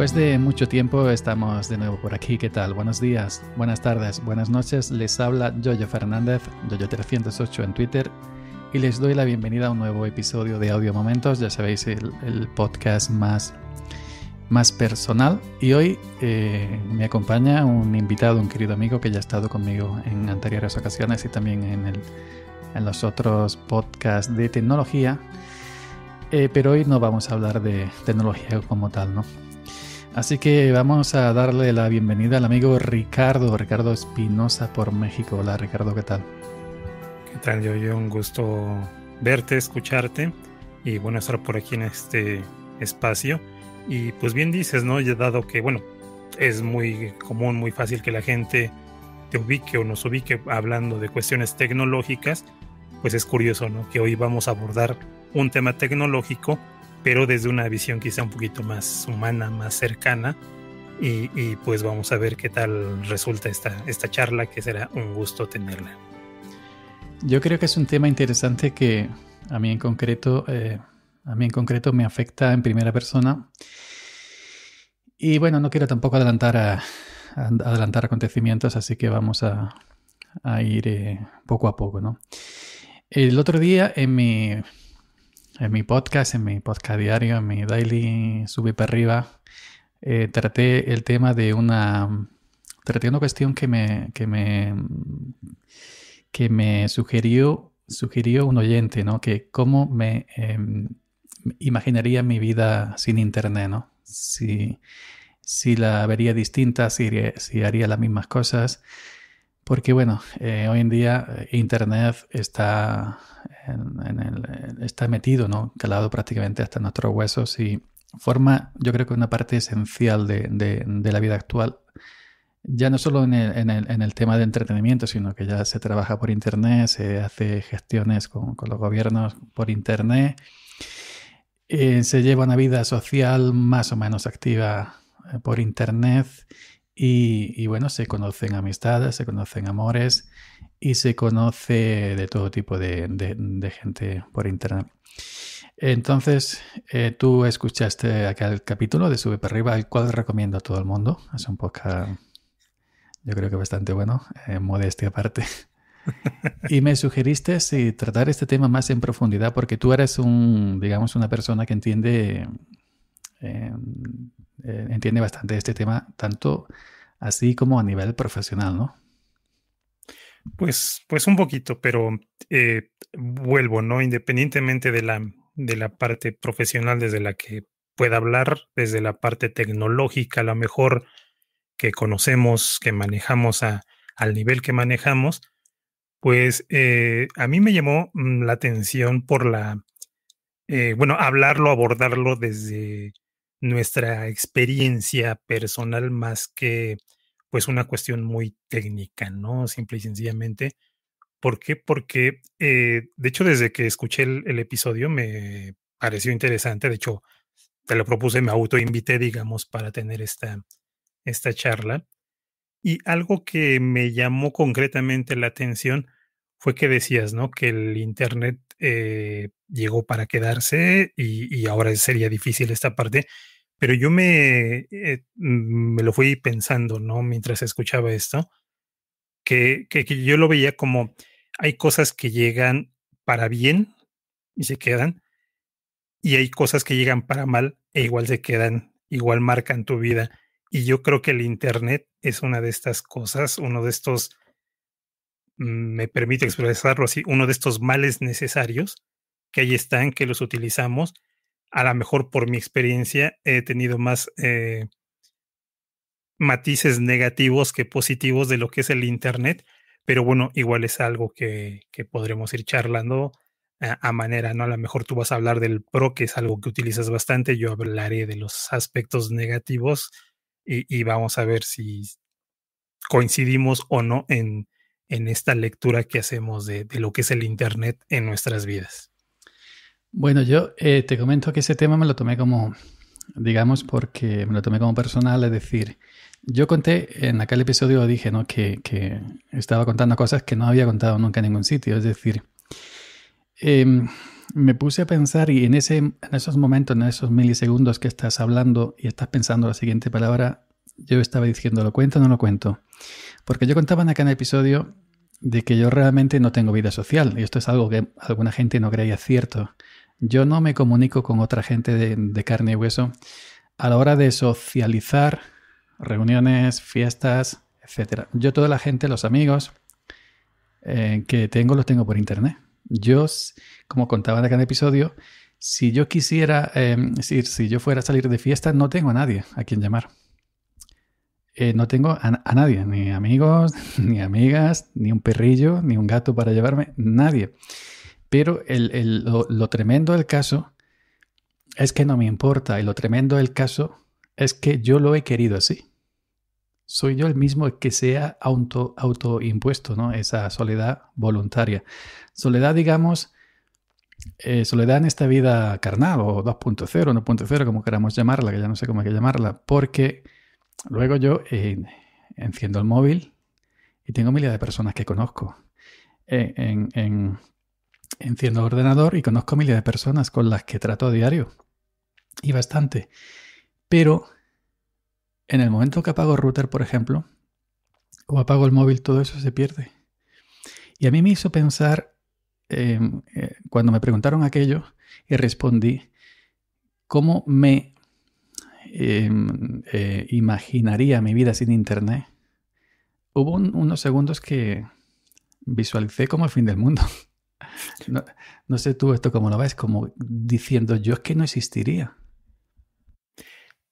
Después de mucho tiempo estamos de nuevo por aquí. ¿Qué tal? Buenos días, buenas tardes, buenas noches. Les habla Jojo Fernández, Jojo308 en Twitter, y les doy la bienvenida a un nuevo episodio de Audio Momentos. Ya sabéis, el, podcast más, más personal. Y hoy eh, me acompaña un invitado, un querido amigo que ya ha estado conmigo en anteriores ocasiones y también en, los otros podcasts de tecnología. Eh, pero hoy no vamos a hablar de tecnología como tal, ¿no? Así que vamos a darle la bienvenida al amigo Ricardo, Ricardo Espinosa por México. Hola Ricardo, ¿qué tal? ¿Qué tal, yo, yo? Un gusto verte, escucharte y bueno, estar por aquí en este espacio. Y pues bien dices, ¿no? Ya dado que, bueno, es muy común, muy fácil que la gente te ubique o nos ubique hablando de cuestiones tecnológicas, pues es curioso, ¿no? Que hoy vamos a abordar un tema tecnológico pero desde una visión quizá un poquito más humana, más cercana. Y, pues vamos a ver qué tal resulta esta, esta charla, que será un gusto tenerla. Yo creo que es un tema interesante que a mí en concreto, eh, a mí en concreto me afecta en primera persona. Y bueno, no quiero tampoco adelantar, adelantar acontecimientos, así que vamos a, ir eh, poco a poco, ¿no? El otro día en mi en mi podcast, en mi podcast diario, en mi daily subí para arriba, eh, traté el tema de una, traté una cuestión que me, que me, que me sugirió, sugirió un oyente, ¿no? Que cómo me em, imaginaría mi vida sin internet, ¿no? Si, si la vería distinta, si, si haría las mismas cosas. Porque bueno, eh, hoy en día eh, Internet está, está metido, ¿no? calado prácticamente hasta nuestros huesos y forma, yo creo que una parte esencial de, la vida actual, ya no solo en el, tema de entretenimiento, sino que ya se trabaja por Internet, se hace gestiones con, los gobiernos por Internet, eh, se lleva una vida social más o menos activa por Internet y, bueno, se conocen amistades, se conocen amores y se conoce de todo tipo de, de, gente por internet. Entonces, eh, tú escuchaste aquel capítulo de Sube para arriba, el cual recomiendo a todo el mundo. Es un podcast, yo creo que bastante bueno, en eh, modestia aparte. y me sugeriste si tratar este tema más en profundidad, porque tú eres un, digamos, una persona que entiende eh, eh, entiende bastante este tema, tanto así como a nivel profesional, ¿no? Pues, pues un poquito, pero eh, vuelvo, ¿no? Independientemente de la, de la parte profesional desde la que pueda hablar, desde la parte tecnológica, a lo mejor que conocemos, que manejamos a, al nivel que manejamos, pues eh, a mí me llamó mm, la atención por la, bueno, hablarlo, abordarlo desde nuestra experiencia personal más que pues una cuestión muy técnica, ¿no? Simple y sencillamente. ¿Por qué? Porque, eh, de hecho, desde que escuché el, episodio me pareció interesante. De hecho, te lo propuse, me autoinvité, digamos, para tener esta, esta charla. Y algo que me llamó concretamente la atención fue que decías, ¿no? Que el Internet eh, llegó para quedarse y, y, ahora sería difícil esta parte. Pero yo me, eh, mm, me lo fui pensando, ¿no? Mientras escuchaba esto, que, que, que yo lo veía como hay cosas que llegan para bien y se quedan, y hay cosas que llegan para mal e igual se quedan, igual marcan tu vida. Y yo creo que el Internet es una de estas cosas, uno de estos, mm, me permite expresarlo así, uno de estos males necesarios que ahí están, que los utilizamos a lo mejor por mi experiencia he tenido más eh, matices negativos que positivos de lo que es el Internet, pero bueno, igual es algo que, podremos ir charlando a, manera, ¿no? A lo mejor tú vas a hablar del pro, que es algo que utilizas bastante, yo hablaré de los aspectos negativos y, vamos a ver si coincidimos o no en, esta lectura que hacemos de lo que es el Internet en nuestras vidas. Bueno, yo eh, te comento que ese tema me lo tomé como, digamos, porque me lo tomé como personal, es decir, yo conté en aquel episodio, dije, ¿no? Que, estaba contando cosas que no había contado nunca en ningún sitio, es decir, em, me puse a pensar y en, ese, en esos momentos, en esos milisegundos que estás hablando y estás pensando la siguiente palabra, yo estaba diciendo, ¿lo cuento o no lo cuento? Porque yo contaba en aquel episodio de que yo realmente no tengo vida social y esto es algo que alguna gente no creía cierto. Yo no me comunico con otra gente de, carne y hueso a la hora de socializar, reuniones, fiestas, etc. Yo toda la gente, los amigos eh, que tengo, los tengo por internet. Yo, como contaba en aquel episodio, si yo quisiera, em, si, yo fuera a salir de fiesta, no tengo a nadie a quien llamar. Eh, no tengo a, nadie, ni amigos, ni amigas, ni un perrillo, ni un gato para llevarme, nadie. Pero lo, tremendo del caso es que no me importa y lo tremendo del caso es que yo lo he querido así. Soy yo el mismo que sea auto, autoimpuesto, ¿no? Esa soledad voluntaria. Soledad, digamos, eh, soledad en esta vida carnal o 2.0, 1.0, como queramos llamarla, que ya no sé cómo hay que llamarla, porque luego yo eh, enciendo el móvil y tengo miles de personas que conozco. Eh, en, enciendo ordenador y conozco miles de personas con las que trato a diario. Y bastante. Pero en el momento que apago router, por ejemplo, o apago el móvil, todo eso se pierde. Y a mí me hizo pensar, em, eh, cuando me preguntaron aquello, y respondí, ¿cómo me em, eh, imaginaría mi vida sin Internet? Hubo unos segundos que visualicé como el fin del mundo. No, sé tú esto cómo lo ves, como diciendo yo es que no existiría.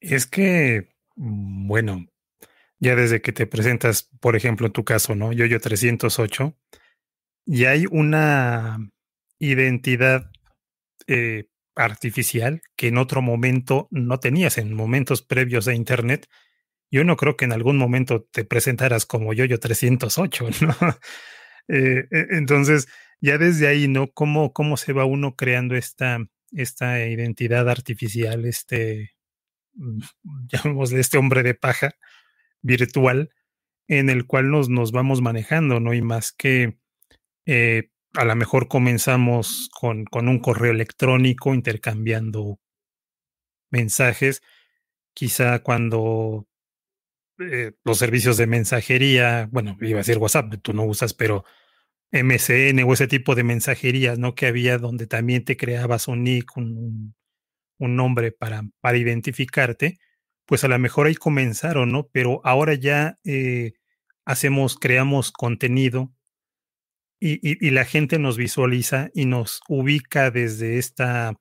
Es que, bueno, ya desde que te presentas, por ejemplo, en tu caso, ¿no? Yo, yo 308, y hay una identidad eh, artificial que en otro momento no tenías, en momentos previos a Internet. Yo no creo que en algún momento te presentaras como yo, yo 308, ¿no? Eh, e, entonces, ya desde ahí, ¿no? ¿Cómo, cómo se va uno creando esta, esta identidad artificial, este, mm, llamémosle este hombre de paja virtual, en el cual nos, nos vamos manejando, ¿no? Y más que eh, a lo mejor comenzamos con, con un correo electrónico, intercambiando mensajes, quizá cuando eh, los servicios de mensajería, bueno, iba a ser WhatsApp, tú no usas, pero MCN o ese tipo de mensajerías, ¿no? Que había donde también te creabas un nick, un, nombre para, para identificarte, pues a lo mejor ahí comenzaron, ¿no? Pero ahora ya eh, hacemos, creamos contenido y, la gente nos visualiza y nos ubica desde esta,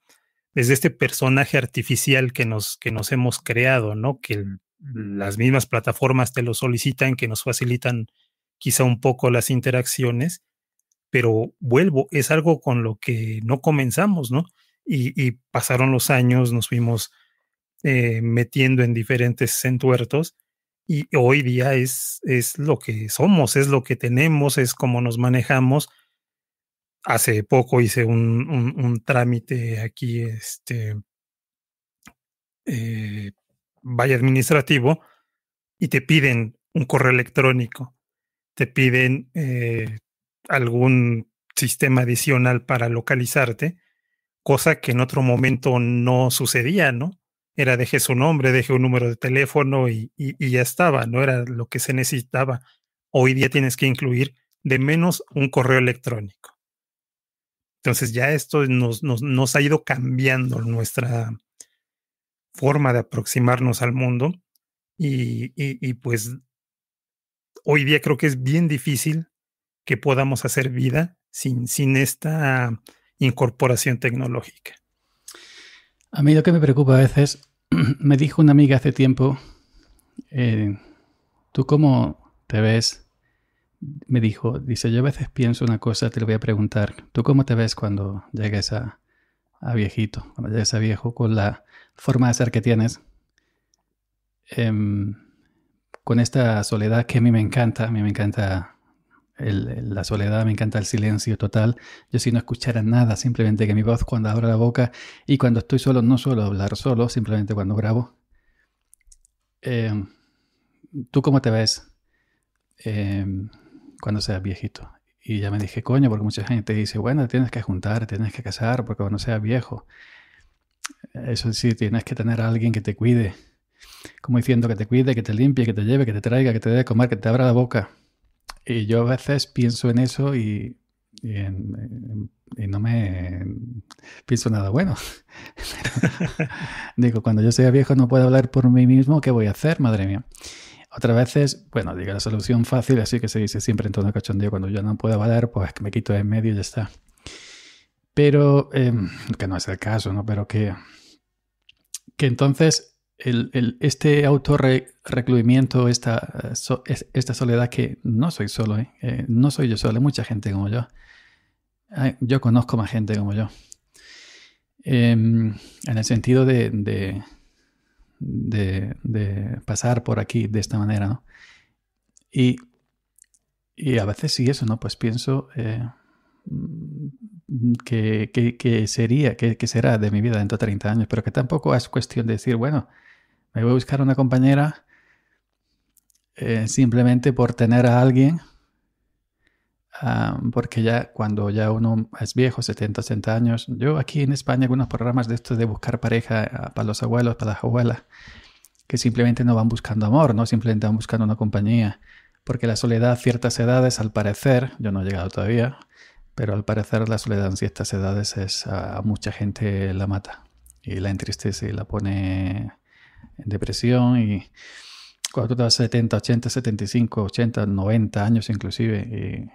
desde este personaje artificial que nos, que nos hemos creado, ¿no? Que las mismas plataformas te lo solicitan, que nos facilitan quizá un poco las interacciones pero vuelvo, es algo con lo que no comenzamos, ¿no? Y, pasaron los años, nos fuimos eh, metiendo en diferentes entuertos y hoy día es, es lo que somos, es lo que tenemos, es cómo nos manejamos. Hace poco hice un, un, trámite aquí, este, eh, vaya administrativo, y te piden un correo electrónico, te piden eh, algún sistema adicional para localizarte, cosa que en otro momento no sucedía, ¿no? Era deje su nombre, deje un número de teléfono y, ya estaba, no era lo que se necesitaba. Hoy día tienes que incluir de menos un correo electrónico. Entonces ya esto nos, ha ido cambiando nuestra forma de aproximarnos al mundo y, y, pues hoy día creo que es bien difícil que podamos hacer vida sin, sin esta incorporación tecnológica. A mí lo que me preocupa a veces, me dijo una amiga hace tiempo, eh, ¿tú cómo te ves? Me dijo, dice, yo a veces pienso una cosa, te lo voy a preguntar, ¿tú cómo te ves cuando llegues a, a viejito, cuando llegues a viejo, con la forma de ser que tienes? Em, con esta soledad que a mí me encanta, a mí me encanta la soledad, me encanta el silencio total. Yo si no escuchara nada, simplemente que mi voz cuando abro la boca y cuando estoy solo, no suelo hablar solo, simplemente cuando grabo. Eh, ¿Tú cómo te ves em, cuando seas viejito? Y ya me dije, coño, porque mucha gente dice, bueno, tienes que juntar, tienes que casar, porque cuando seas viejo. Eso sí, tienes que tener a alguien que te cuide. Como diciendo que te cuide, que te limpie, que te lleve, que te traiga, que te dé de comer, que te abra la boca. Y yo a veces pienso en eso y, y, no me pienso nada bueno. digo, cuando yo sea viejo no puedo hablar por mí mismo, ¿qué voy a hacer? Madre mía. Otras veces, bueno, digo, la solución fácil, así que se dice siempre en tono cachondeo, cuando yo no puedo hablar, pues me quito de en medio y ya está. Pero, em, que no es el caso, ¿no? Pero que, que entonces el, este autorrecluimiento, esta, esta soledad que no soy solo, ¿eh? Eh, no soy yo solo, hay mucha gente como yo. yo conozco más gente como yo. Em, en el sentido de, pasar por aquí de esta manera, Y, a veces sí eso, ¿no? Pues pienso eh, que, sería, que, que, será de mi vida dentro de 30 años, pero que tampoco es cuestión de decir, bueno, me voy a buscar una compañera eh, simplemente por tener a alguien. Ah, porque ya cuando ya uno es viejo, 70, 80 años, yo aquí en España algunos programas de estos de buscar pareja ah, para los abuelos, para las abuelas, que simplemente no van buscando amor, no simplemente van buscando una compañía, porque la soledad a ciertas edades, al parecer, yo no he llegado todavía, pero al parecer la soledad en ciertas edades es ah, a mucha gente la mata y la entristece y la pone depresión y cuando tú te 70, 80, 75, 80, 90 años inclusive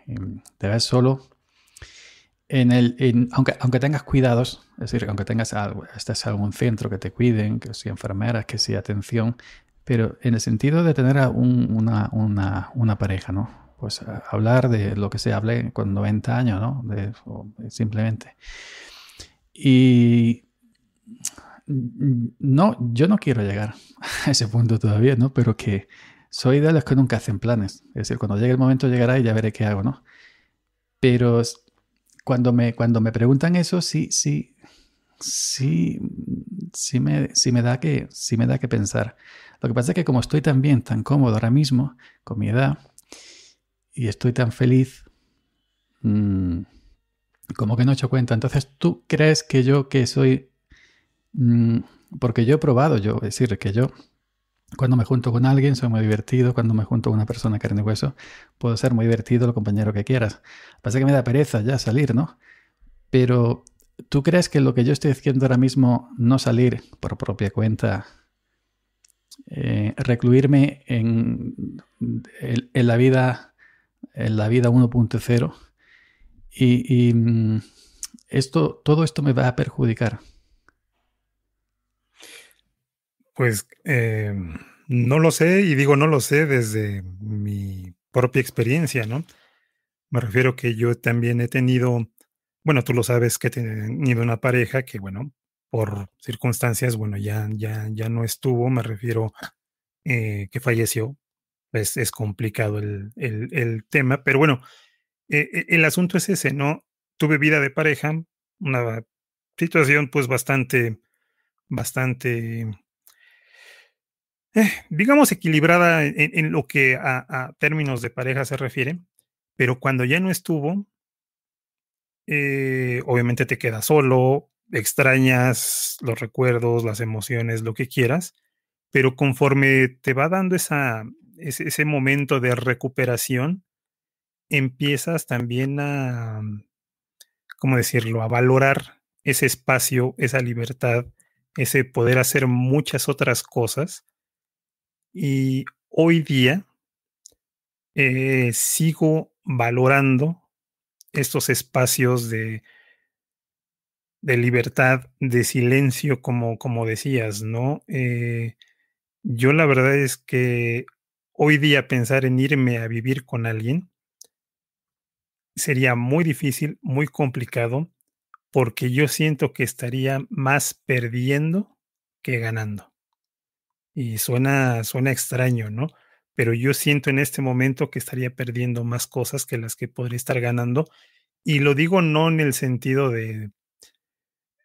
te ves solo, en el, aunque, aunque tengas cuidados, es decir, aunque tengas algo, algún centro que te cuiden, que si enfermeras, que si atención, pero en el sentido de tener una, una, pareja, ¿no? Pues eh, hablar de lo que se hable con 90 años, ¿no? simplemente. Y no, yo no quiero llegar a ese punto todavía, ¿no? Pero que soy de los que nunca hacen planes. Es decir, cuando llegue el momento llegará y ya veré qué hago, ¿no? Pero cuando me, cuando me preguntan eso, sí, sí, sí, sí me, sí me da que, sí me da que pensar. Lo que pasa es que como estoy tan bien, tan cómodo ahora mismo, con mi edad, y estoy tan feliz, mm, como que no he hecho cuenta. Entonces, ¿tú crees que yo que soy Mm, porque yo he probado, yo decir que yo cuando me junto con alguien soy muy divertido, cuando me junto con una persona carne y hueso, puedo ser muy divertido, el compañero que quieras. Pasa que me da pereza ya salir, ¿no? Pero ¿tú crees que lo que yo estoy haciendo ahora mismo, no salir por propia cuenta, eh, recluirme en, en, la vida, en la vida 1.0, y, y mm, esto, todo esto me va a perjudicar? Pues em, no lo sé y digo no lo sé desde mi propia experiencia, ¿no? Me refiero que yo también he tenido, bueno, tú lo sabes que he tenido una pareja que, bueno, por circunstancias, bueno, ya, ya, ya no estuvo, me refiero eh, que falleció. Pues, es complicado el, tema, pero bueno, eh, eh, el asunto es ese, ¿no? Tuve vida de pareja, una situación pues bastante, bastante eh, digamos, equilibrada en, lo que a, términos de pareja se refiere, pero cuando ya no estuvo, eh, obviamente te quedas solo, extrañas los recuerdos, las emociones, lo que quieras, pero conforme te va dando ese, ese momento de recuperación, empiezas también a, ¿cómo decirlo?, a valorar ese espacio, esa libertad, ese poder hacer muchas otras cosas y hoy día eh, sigo valorando estos espacios de, de libertad, de silencio, como, como decías, ¿no? Eh, yo la verdad es que hoy día pensar en irme a vivir con alguien sería muy difícil, muy complicado, porque yo siento que estaría más perdiendo que ganando y suena, suena extraño, ¿no? Pero yo siento en este momento que estaría perdiendo más cosas que las que podría estar ganando. Y lo digo no en el sentido de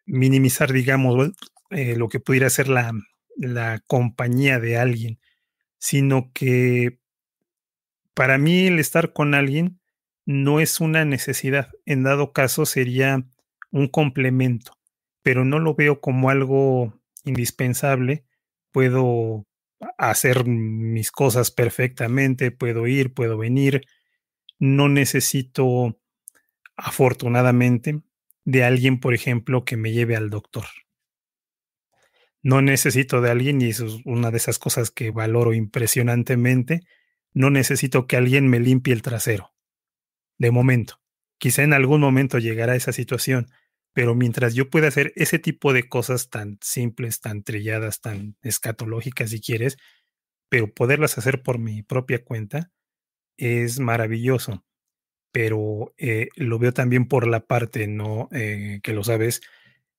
minimizar, digamos, eh, lo que pudiera ser la compañía de alguien, sino que para mí el estar con alguien no es una necesidad. En dado caso sería un complemento, pero no lo veo como algo indispensable puedo hacer mis cosas perfectamente, puedo ir, puedo venir, no necesito, afortunadamente, de alguien, por ejemplo, que me lleve al doctor. No necesito de alguien, y eso es una de esas cosas que valoro impresionantemente, no necesito que alguien me limpie el trasero. De momento. Quizá en algún momento llegará esa situación, pero mientras yo pueda hacer ese tipo de cosas tan simples, tan trilladas, tan escatológicas si quieres, pero poderlas hacer por mi propia cuenta es maravilloso. Pero eh, lo veo también por la parte, ¿no? Eh, que lo sabes,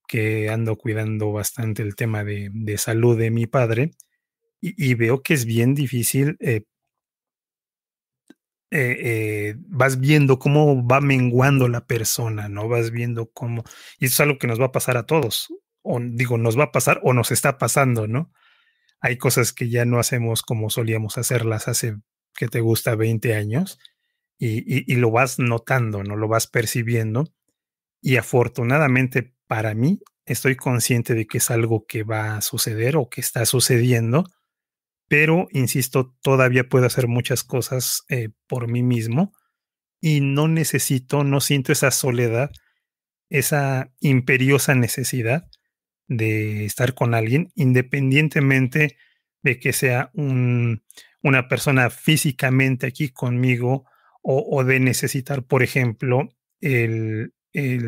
que ando cuidando bastante el tema de, salud de mi padre y, veo que es bien difícil eh, eh, eh, vas viendo cómo va menguando la persona, ¿no? Vas viendo cómo, y eso es algo que nos va a pasar a todos, o digo, nos va a pasar o nos está pasando, ¿no? Hay cosas que ya no hacemos como solíamos hacerlas hace que te gusta 20 años y lo vas notando, ¿no? Lo vas percibiendo y afortunadamente para mí estoy consciente de que es algo que va a suceder o que está sucediendo pero, insisto, todavía puedo hacer muchas cosas eh, por mí mismo y no necesito, no siento esa soledad, esa imperiosa necesidad de estar con alguien, independientemente de que sea un, una persona físicamente aquí conmigo o, de necesitar, por ejemplo, el,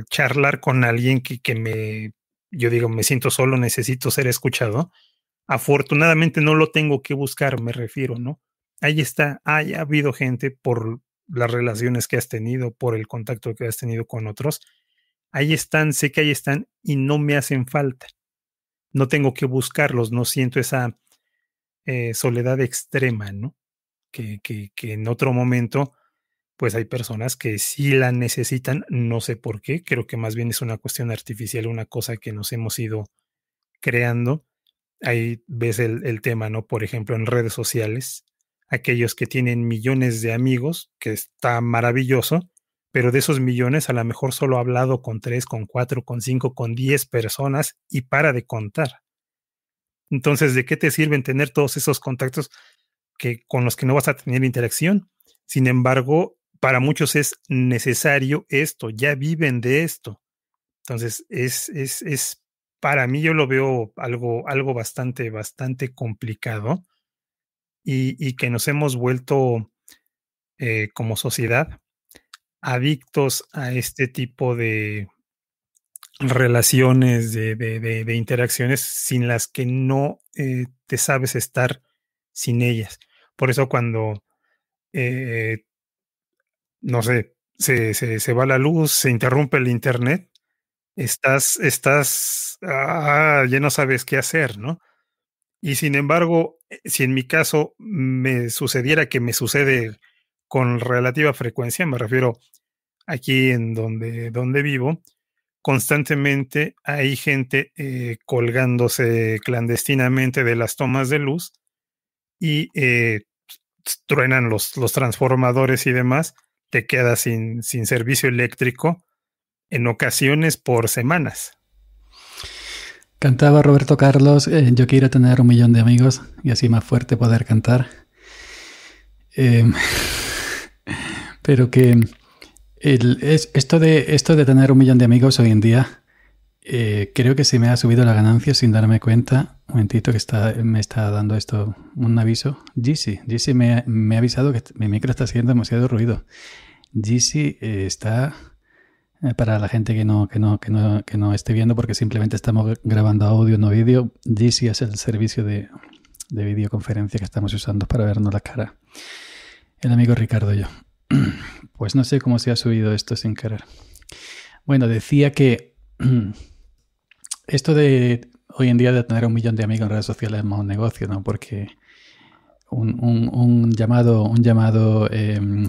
charlar con alguien que, que, me, yo digo, me siento solo, necesito ser escuchado Afortunadamente no lo tengo que buscar, me refiero, ¿no? Ahí está, ha habido gente por las relaciones que has tenido, por el contacto que has tenido con otros. Ahí están, sé que ahí están y no me hacen falta. No tengo que buscarlos, no siento esa eh, soledad extrema, ¿no? Que, que, que en otro momento pues hay personas que sí la necesitan, no sé por qué, creo que más bien es una cuestión artificial, una cosa que nos hemos ido creando ahí ves el, tema, ¿no? Por ejemplo, en redes sociales, aquellos que tienen millones de amigos, que está maravilloso, pero de esos millones a lo mejor solo ha hablado con tres, con cuatro, con cinco, con diez personas y para de contar. Entonces, ¿de qué te sirven tener todos esos contactos que, con los que no vas a tener interacción? Sin embargo, para muchos es necesario esto, ya viven de esto. Entonces, es, es para mí yo lo veo algo, algo bastante, bastante complicado y, que nos hemos vuelto eh, como sociedad adictos a este tipo de relaciones, de, interacciones sin las que no eh, te sabes estar sin ellas. Por eso cuando, eh, no sé, se va la luz, se interrumpe el Internet, estás, estás, ah, ya no sabes qué hacer, ¿no? Y sin embargo, eh, si en mi caso me sucediera que me sucede con relativa frecuencia, me refiero aquí en donde, donde vivo, constantemente hay gente eh, colgándose clandestinamente de las tomas de luz y eh, truenan los, transformadores y demás, te quedas sin, sin servicio eléctrico en ocasiones por semanas. Cantaba Roberto Carlos, eh, yo quiero tener un millón de amigos y así más fuerte poder cantar. Em, pero que esto, de, esto de tener un millón de amigos hoy en día, eh, creo que se me ha subido la ganancia sin darme cuenta. Un momentito que me está dando esto un aviso. GC. GC me, ha avisado que mi micro está haciendo demasiado ruido. GC eh, está eh, para la gente que no, que, no, que, no, que no esté viendo, porque simplemente estamos grabando audio, no vídeo. GC es el servicio de, videoconferencia que estamos usando para vernos la cara. El amigo Ricardo y yo. Pues no sé cómo se ha subido esto sin querer. Bueno, decía que esto de hoy en día de tener un millón de amigos en redes sociales es más un negocio, ¿no? Porque un, llamado, un llamado em,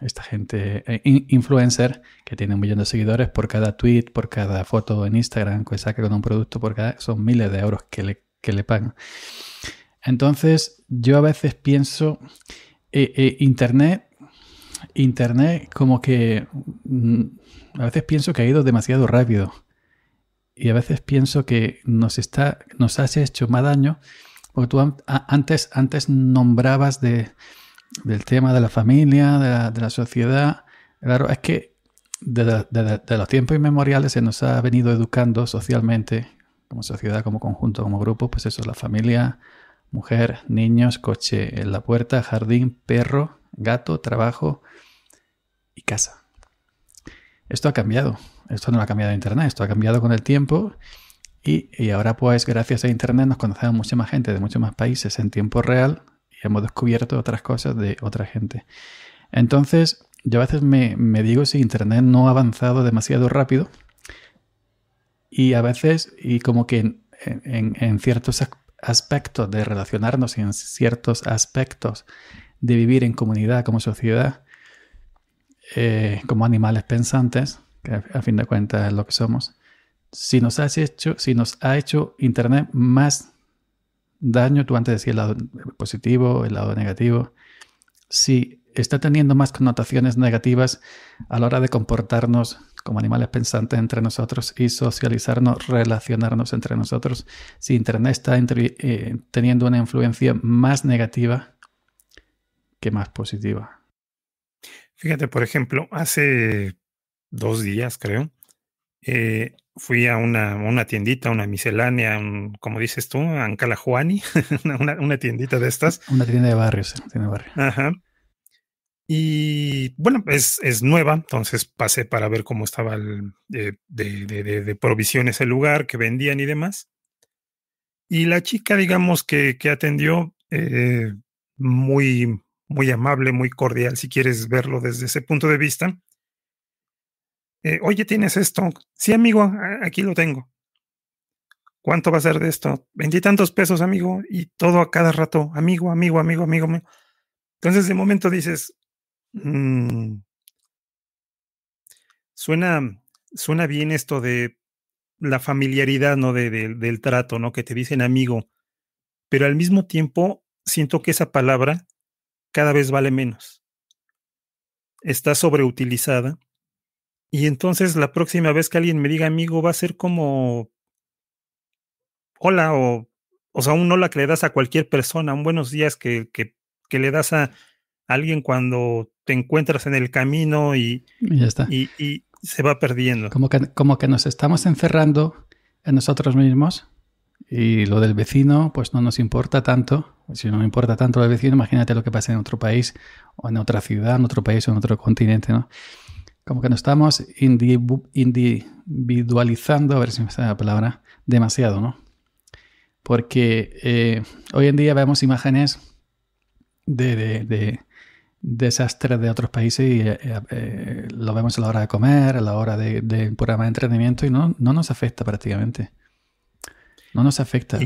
esta gente eh, influencer que tiene un millón de seguidores por cada tweet, por cada foto en Instagram que saca con un producto, por cada, son miles de euros que le, le pagan. Entonces, yo a veces pienso, eh, eh, Internet, Internet como que, mm, a veces pienso que ha ido demasiado rápido y a veces pienso que nos, está, nos has hecho más daño, porque tú antes, antes nombrabas de del tema de la familia, de la, sociedad. Claro, es que desde, los tiempos inmemoriales se nos ha venido educando socialmente, como sociedad, como conjunto, como grupo, pues eso, la familia, mujer, niños, coche en la puerta, jardín, perro, gato, trabajo y casa. Esto ha cambiado, esto no lo ha cambiado Internet, esto ha cambiado con el tiempo y, y ahora pues gracias a Internet nos conocemos mucha más gente de muchos más países en tiempo real hemos descubierto otras cosas de otra gente. Entonces, yo a veces me, digo si Internet no ha avanzado demasiado rápido y a veces, y como que en, ciertos aspectos de relacionarnos y en ciertos aspectos de vivir en comunidad como sociedad, eh, como animales pensantes, que a fin de cuentas es lo que somos, si nos, hecho, si nos ha hecho Internet más daño, tú antes decías el lado positivo, el lado negativo, si está teniendo más connotaciones negativas a la hora de comportarnos como animales pensantes entre nosotros y socializarnos, relacionarnos entre nosotros, si Internet está eh, teniendo una influencia más negativa que más positiva. Fíjate, por ejemplo, hace dos días, creo, eh, fui a una, una, tiendita, una miscelánea, como dices tú, Ancalajuani, una, una, tiendita de estas. Una tienda de barrios, eh, tienda de barrio. Ajá. Y bueno, es, es, nueva, entonces pasé para ver cómo estaba el, eh, de, de, de, provisiones el lugar, que vendían y demás. Y la chica, digamos, que, que atendió, eh, muy, muy amable, muy cordial, si quieres verlo desde ese punto de vista eh, oye, ¿tienes esto? Sí, amigo, aquí lo tengo. ¿Cuánto va a ser de esto? Veintitantos pesos, amigo, y todo a cada rato, amigo, amigo, amigo, amigo. Entonces, de momento dices, mm". suena, suena bien esto de la familiaridad, ¿no? del trato, ¿no? Que te dicen amigo, pero al mismo tiempo siento que esa palabra cada vez vale menos. Está sobreutilizada y entonces la próxima vez que alguien me diga amigo va a ser como hola o, o sea, un hola que le das a cualquier persona, un buenos días que, le das a alguien cuando te encuentras en el camino y, y, se va perdiendo. Como que, como que nos estamos encerrando en nosotros mismos y lo del vecino pues no nos importa tanto. Si no nos importa tanto lo del vecino, imagínate lo que pasa en otro país o en otra ciudad, en otro país o en otro continente, ¿no? como que nos estamos individualizando, a ver si me sale la palabra, demasiado, ¿no? Porque eh, hoy en día vemos imágenes de, desastres de otros países y eh, eh, lo vemos a la hora de comer, a la hora de, de programa de entretenimiento y no, no nos afecta prácticamente. No nos afecta.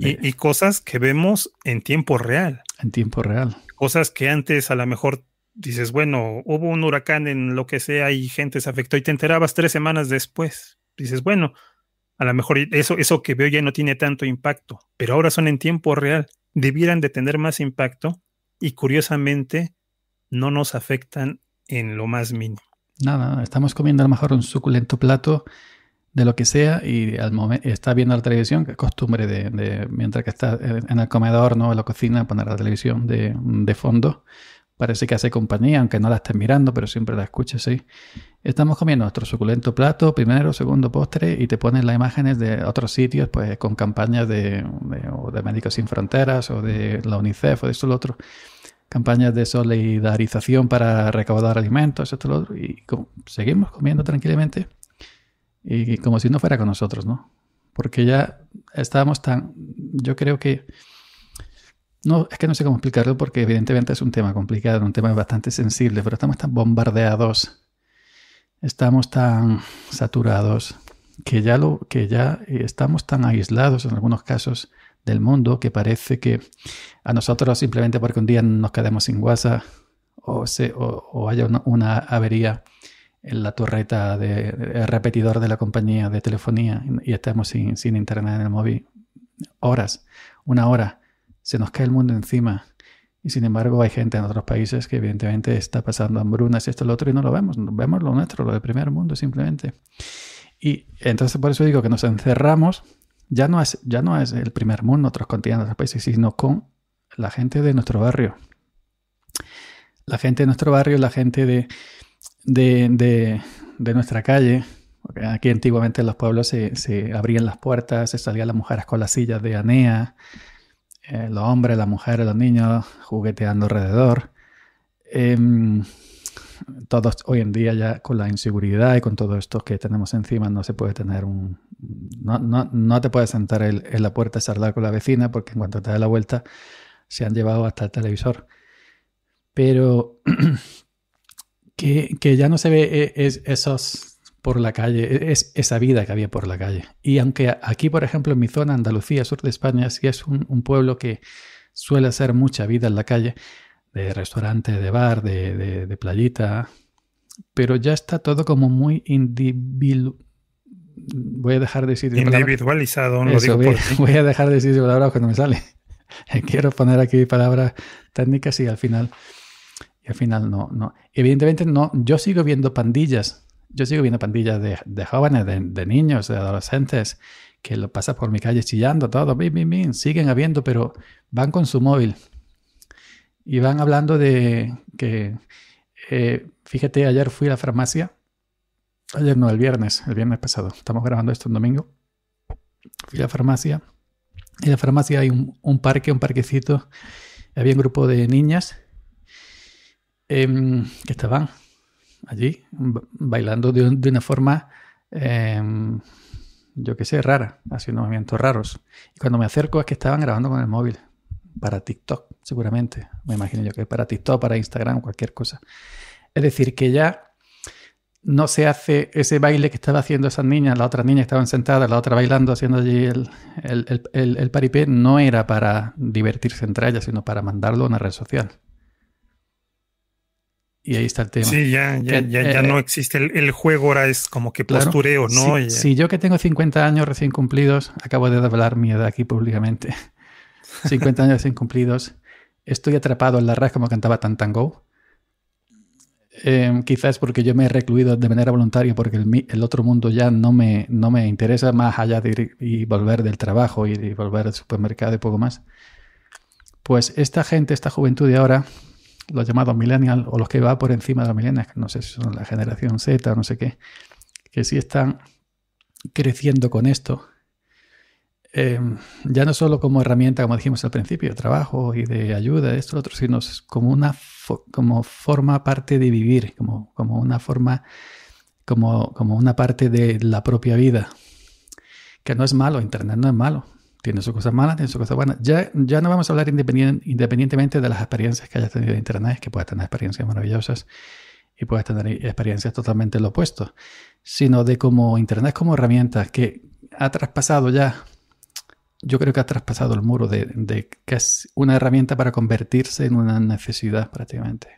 y, cosas que vemos en tiempo real. En tiempo real. Cosas que antes a lo mejor dices, bueno, hubo un huracán en lo que sea y gente se afectó y te enterabas tres semanas después. Dices, bueno, a lo mejor eso, eso que veo ya no tiene tanto impacto, pero ahora son en tiempo real. Debieran de tener más impacto y curiosamente no nos afectan en lo más mínimo. Nada, estamos comiendo a lo mejor un suculento plato de lo que sea y al momento está viendo la televisión, que es costumbre de, mientras que está en el comedor, ¿no? en la cocina, poner la televisión de, de fondo Parece que hace compañía, aunque no la estés mirando, pero siempre la escuches, sí. Estamos comiendo nuestro suculento plato, primero, segundo postre, y te ponen las imágenes de otros sitios, pues con campañas de, de, Médicos Sin Fronteras, o de la UNICEF, o de eso, lo otro. Campañas de solidarización para recaudar alimentos, esto, lo otro. Y seguimos comiendo tranquilamente, y como si no fuera con nosotros, ¿no? Porque ya estábamos tan. Yo creo que no, es que no sé cómo explicarlo porque evidentemente es un tema complicado, un tema bastante sensible, pero estamos tan bombardeados, estamos tan saturados, que ya, lo, que ya eh, estamos tan aislados en algunos casos del mundo que parece que a nosotros simplemente porque un día nos quedemos sin WhatsApp o, o, haya una, avería en la torreta de, repetidor de la compañía de telefonía y estemos sin internet en el móvil horas, una hora se nos cae el mundo encima. Y sin embargo hay gente en otros países que evidentemente está pasando hambrunas y esto, lo otro, y no lo vemos. Vemos lo nuestro, lo del primer mundo simplemente. Y entonces por eso digo que nos encerramos, ya no es, ya no es el primer mundo, otros continentes, otros países, sino con la gente de nuestro barrio. La gente de nuestro barrio, la gente de, de, de, nuestra calle. Aquí antiguamente en los pueblos se, se abrían las puertas, se salían las mujeres con las sillas de Anea, eh, los hombres, las mujeres, los niños jugueteando alrededor. Em, todos hoy en día ya con la inseguridad y con todo esto que tenemos encima no se puede tener un... No, te puedes sentar en la puerta a charlar con la vecina porque en cuanto te da la vuelta se han llevado hasta el televisor. Pero que, ya no se ve eh, esos por la calle, e-, es esa vida que había por la calle. Y aunque aquí, por ejemplo, en mi zona, Andalucía, sur de España, sí es un, pueblo que suele hacer mucha vida en la calle, de restaurante, de bar, de, de, playita, pero ya está todo como muy individual. Voy a dejar de decir... Individualizado, no lo digo voy, a dejar de decir palabras cuando me sale. Quiero poner aquí palabras técnicas y al final... Y al final no, no. Evidentemente no, yo sigo viendo pandillas yo sigo viendo pandillas de, jóvenes, de, niños, de adolescentes, que lo pasan por mi calle chillando, todo, bim, bim, siguen habiendo, pero van con su móvil y van hablando de que, eh, fíjate, ayer fui a la farmacia, ayer no, el viernes, el viernes pasado, estamos grabando esto un domingo, fui a la farmacia, en la farmacia hay un, parque, un parquecito, había un grupo de niñas em, que estaban allí, bailando de, una forma, em, yo qué sé, rara, haciendo movimientos raros. Y cuando me acerco es que estaban grabando con el móvil, para TikTok, seguramente. Me imagino yo que para TikTok, para Instagram, cualquier cosa. Es decir, que ya no se hace ese baile que estaba haciendo esas niñas, la otra niña estaban sentadas, la otra bailando, haciendo allí el, el paripé, no era para divertirse entre ellas, sino para mandarlo a una red social. Y ahí está el tema. Sí, ya, ya, ya, no eh, existe el, el, juego, ahora es como que postureo, ¿no? Eh, si, yo que tengo 50 años recién cumplidos, acabo de hablar mi edad aquí públicamente. 50 años recién cumplidos, estoy atrapado en la red como cantaba Tantango. Eh, em, quizás porque yo me he recluido de manera voluntaria porque el, el otro mundo ya no me, no me interesa más allá de ir y volver del trabajo y, y volver al supermercado y poco más. Pues esta gente, esta juventud de ahora, los llamados millennials o los que va por encima de los millennials, que no sé si son la generación Z o no sé qué, que sí están creciendo con esto, eh, ya no solo como herramienta, como dijimos al principio, de trabajo y de ayuda, esto, lo otro, sino como una como forma parte de vivir, como, como una forma, como, como una parte de la propia vida. Que no es malo, Internet no es malo, tiene sus cosas malas, tiene sus cosas buenas. Ya, ya no vamos a hablar independientemente de las experiencias que hayas tenido en Internet, que puedes tener experiencias maravillosas y puedes tener experiencias totalmente lo opuesto, sino de cómo Internet como herramienta que ha traspasado ya, yo creo que ha traspasado el muro de, de que es una herramienta para convertirse en una necesidad prácticamente,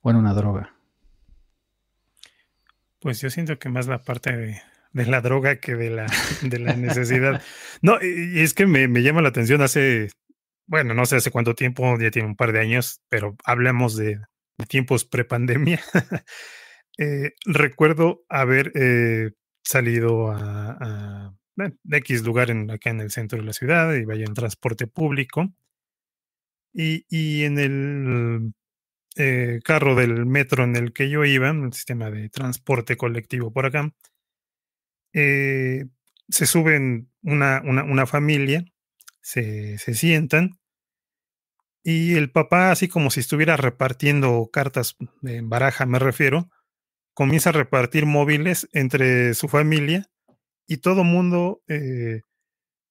o en una droga. Pues yo siento que más la parte de, de la droga que de la, de la necesidad. No, y es que me, me, llama la atención hace, bueno, no sé hace cuánto tiempo, ya tiene un par de años, pero hablamos de, tiempos prepandemia. eh, recuerdo haber eh, salido a, X lugar en, acá en el centro de la ciudad y vaya en transporte público. Y, y en el eh, carro del metro en el que yo iba, en el sistema de transporte colectivo por acá, eh, se suben una, familia, se, sientan y el papá, así como si estuviera repartiendo cartas en baraja, me refiero, comienza a repartir móviles entre su familia y todo mundo eh,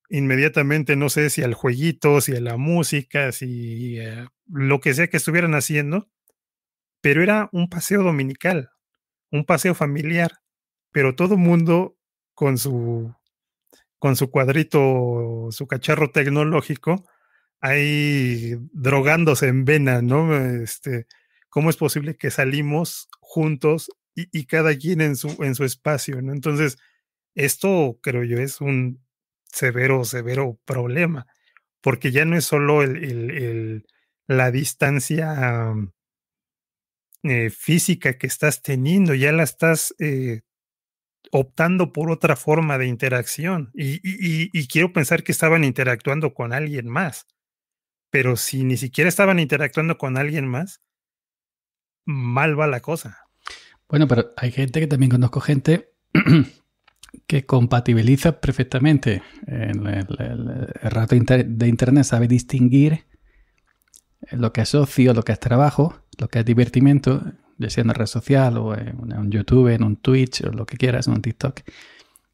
inmediatamente, no sé si al jueguito, si a la música, si lo que sea que estuvieran haciendo, pero era un paseo dominical, un paseo familiar, pero todo mundo con su, con su cuadrito, su cacharro tecnológico, ahí drogándose en vena, ¿no? Este, ¿Cómo es posible que salimos juntos y, cada quien en su, en su espacio, ¿no? Entonces, esto creo yo es un severo, severo problema, porque ya no es solo la distancia eh, física que estás teniendo, ya la estás eh, optando por otra forma de interacción. Y, quiero pensar que estaban interactuando con alguien más. Pero si ni siquiera estaban interactuando con alguien más, mal va la cosa. Bueno, pero hay gente que también conozco gente que compatibiliza perfectamente el, el, rato de internet, sabe distinguir eh, lo que es socio lo que es trabajo, lo que es divertimento, ya sea en una red social o en, un YouTube, en un Twitch o lo que quieras, en un TikTok.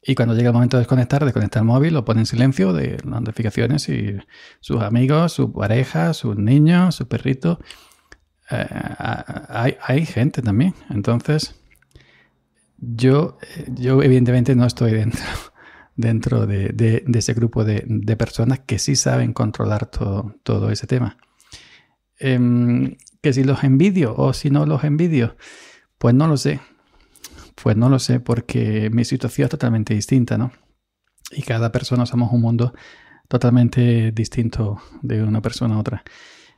Y cuando llega el momento de desconectar, desconecta el móvil, lo pone en silencio de las notificaciones y sus amigos, su pareja, sus niños, su perrito. Eh, hay, gente también. Entonces, yo, yo evidentemente no estoy dentro, dentro de, ese grupo de, personas que sí saben controlar todo, todo ese tema. Em, si los envidio o si no los envidio. Pues no lo sé. Pues no lo sé porque mi situación es totalmente distinta, ¿no? Y cada persona somos un mundo totalmente distinto de una persona a otra.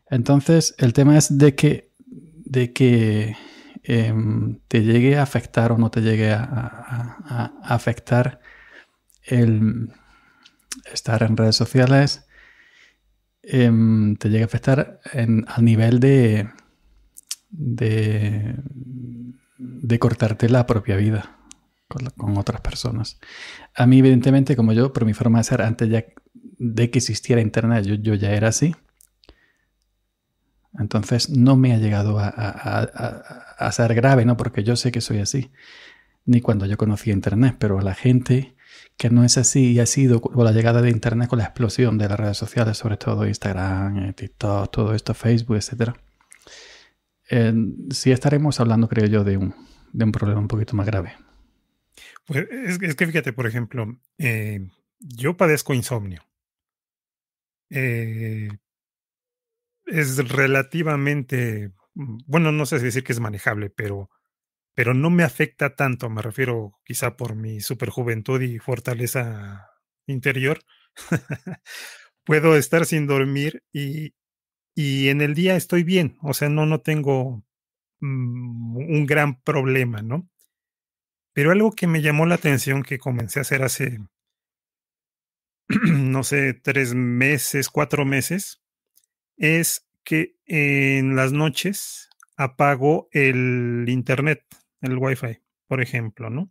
Entonces, el tema es de que, de que em, te llegue a afectar o no te llegue a, afectar el estar en redes sociales, em, te llegue a afectar en, al nivel de, de, cortarte la propia vida con, otras personas. A mí, evidentemente, como yo, por mi forma de ser, antes de que existiera Internet, yo, ya era así. Entonces no me ha llegado a, ser grave, ¿no? Porque yo sé que soy así. Ni cuando yo conocí Internet, pero a la gente que no es así y ha sido con la llegada de Internet, con la explosión de las redes sociales, sobre todo Instagram, eh, TikTok, todo esto, Facebook, etc si sí estaremos hablando, creo yo, de un, problema un poquito más grave. Pues, es, que fíjate, por ejemplo, eh, yo padezco insomnio. Eh, es relativamente, bueno, no sé si decir que es manejable, pero, pero no me afecta tanto, me refiero quizá por mi superjuventud y fortaleza interior. Puedo estar sin dormir y, y en el día estoy bien, o sea, no, no tengo mm, un gran problema, ¿no? Pero algo que me llamó la atención que comencé a hacer hace, no sé, tres meses, cuatro meses, es que en las noches apago el internet, el wifi, por ejemplo, ¿no?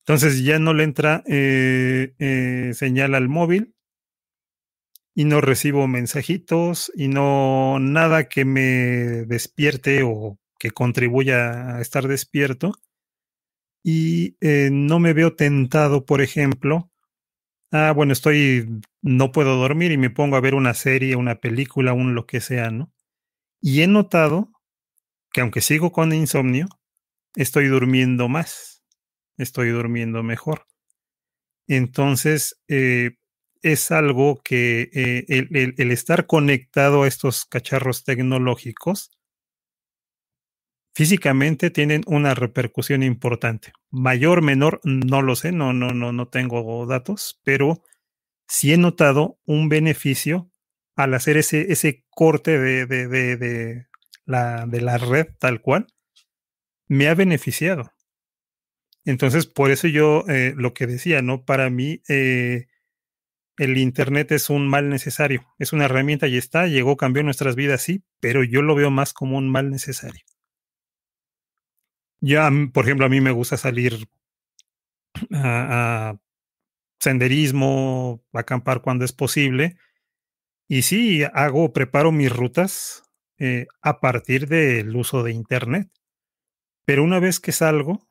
Entonces ya no le entra eh, eh, señal al móvil y no recibo mensajitos y no nada que me despierte o que contribuya a estar despierto. Y eh, no me veo tentado, por ejemplo, ah, bueno, estoy, no puedo dormir y me pongo a ver una serie, una película, un lo que sea, ¿no? Y he notado que aunque sigo con insomnio, estoy durmiendo más, estoy durmiendo mejor. Entonces, eh, es algo que eh, el, estar conectado a estos cacharros tecnológicos físicamente tienen una repercusión importante. Mayor, menor, no lo sé, no, no, no, no tengo datos, pero sí he notado un beneficio al hacer ese, ese corte de, la, de la red tal cual. Me ha beneficiado. Entonces, por eso yo eh, lo que decía, ¿no? Para mí, eh, el Internet es un mal necesario, es una herramienta y está, llegó, cambió nuestras vidas, sí, pero yo lo veo más como un mal necesario. Ya, por ejemplo, a mí me gusta salir a, senderismo, acampar cuando es posible. Y sí, hago, preparo mis rutas eh, a partir del uso de Internet. Pero una vez que salgo,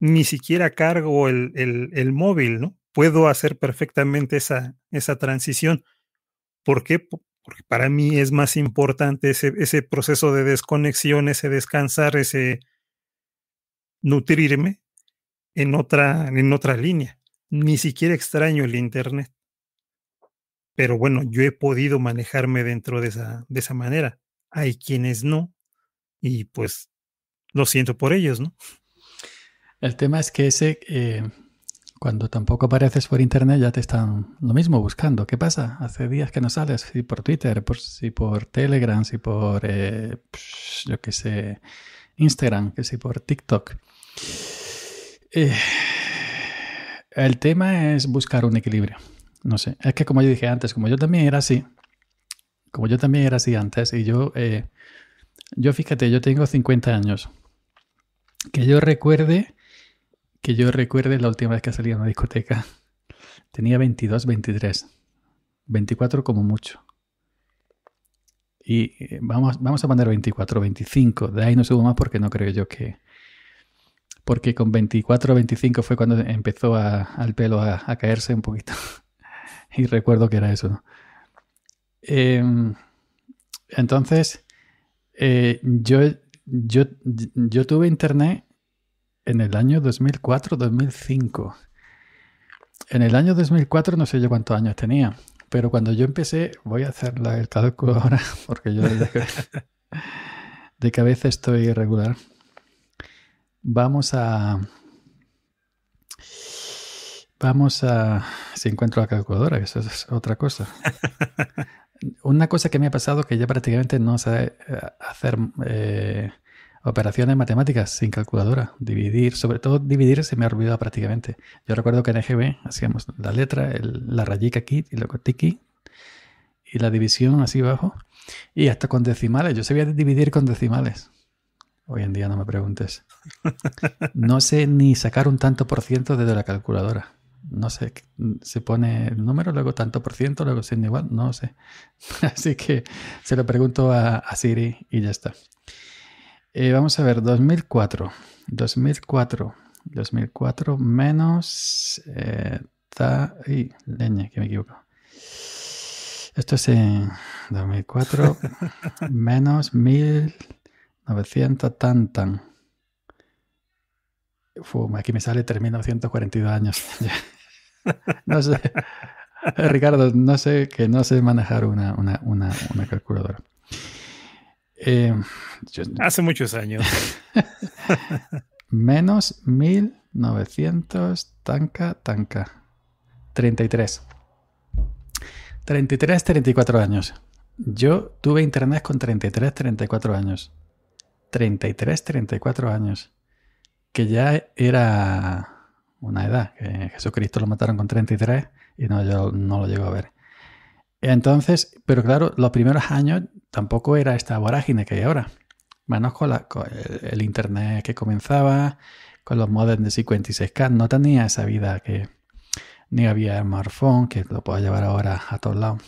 ni siquiera cargo el móvil, ¿no? puedo hacer perfectamente esa, esa transición. ¿Por qué? Porque para mí es más importante ese, proceso de desconexión, ese descansar, ese nutrirme en otra, en otra línea. Ni siquiera extraño el Internet. Pero bueno, yo he podido manejarme dentro de esa, de esa manera. Hay quienes no, y pues lo siento por ellos, ¿no? El tema es que ese, eh, cuando tampoco apareces por internet ya te están lo mismo buscando. ¿Qué pasa? Hace días que no sales, si por Twitter, por, si por Telegram, si por, eh, yo qué sé, Instagram, que si por TikTok. Eh, el tema es buscar un equilibrio. No sé, es que como yo dije antes, como yo también era así, como yo también era así antes, y yo, eh, yo fíjate, yo tengo 50 años. Que yo recuerde que yo recuerde la última vez que salí a una discoteca. Tenía 22, 23, 24 como mucho. Y eh, vamos, vamos a poner 24, 25. De ahí no subo más porque no creo yo que... Porque con 24, 25 fue cuando empezó al pelo a, caerse un poquito. y recuerdo que era eso. Em, entonces, eh, yo, yo, yo tuve internet en el año 2004-2005. En el año 2004 no sé yo cuántos años tenía, pero cuando yo empecé, voy a hacer el cálculo ahora, porque yo de, cabeza estoy irregular. Vamos a... Vamos a... Si encuentro la calculadora, eso es otra cosa. Una cosa que me ha pasado que ya prácticamente no sé eh, hacer... Eh, Operaciones matemáticas sin calculadora. Dividir, sobre todo dividir se me ha olvidado prácticamente. Yo recuerdo que en EGB hacíamos la letra, la rayita aquí y luego tiki y la división así abajo. Y hasta con decimales. Yo sabía dividir con decimales. Hoy en día no me preguntes. No sé ni sacar un tanto por ciento desde la calculadora. No sé, se pone el número, luego tanto por ciento, luego sin igual, no sé. Así que se lo pregunto a Siri y ya está. Eh, vamos a ver, 2004. 2004. 2004 menos... Eh, y, leña, que me equivoco. Esto es en 2004 menos 1900 tan tan. aquí me sale 3.942 años. no sé. Ricardo, no sé que no sé manejar una, una, una calculadora. Eh, Hace muchos años. menos 1900, tanca, tanca. 33. 33, 34 años. Yo tuve internet con 33, 34 años. 33, 34 años. Que ya era una edad. Que Jesucristo lo mataron con 33 y no, yo no lo llego a ver. Entonces, pero claro, los primeros años tampoco era esta vorágine que hay ahora. Menos con, el, internet que comenzaba, con los modems de 56K, no tenía esa vida que ni había smartphone que lo pueda llevar ahora a todos lados.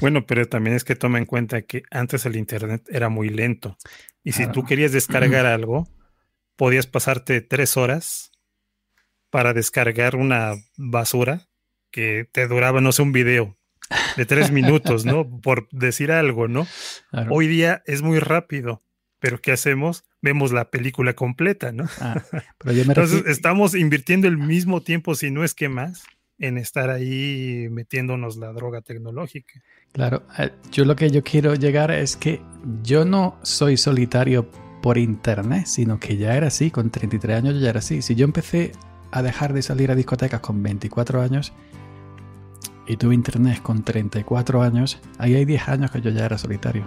Bueno, pero también es que toma en cuenta que antes el internet era muy lento. Y si tú querías descargar algo, podías pasarte tres horas para descargar una basura que te duraba, no sé, un video de tres minutos, ¿no? Por decir algo, ¿no? Hoy día es muy rápido, pero ¿qué hacemos? Vemos la película completa, ¿no? Ah, Entonces estamos invirtiendo el mismo tiempo, si no es que más, en estar ahí metiéndonos la droga tecnológica. Claro, eh, yo lo que yo quiero llegar es que yo no soy solitario por internet, sino que ya era así, con 33 años ya era así. Si yo empecé a dejar de salir a discotecas con 24 años, y tuve internet con 34 años, ahí hay 10 años que yo ya era solitario.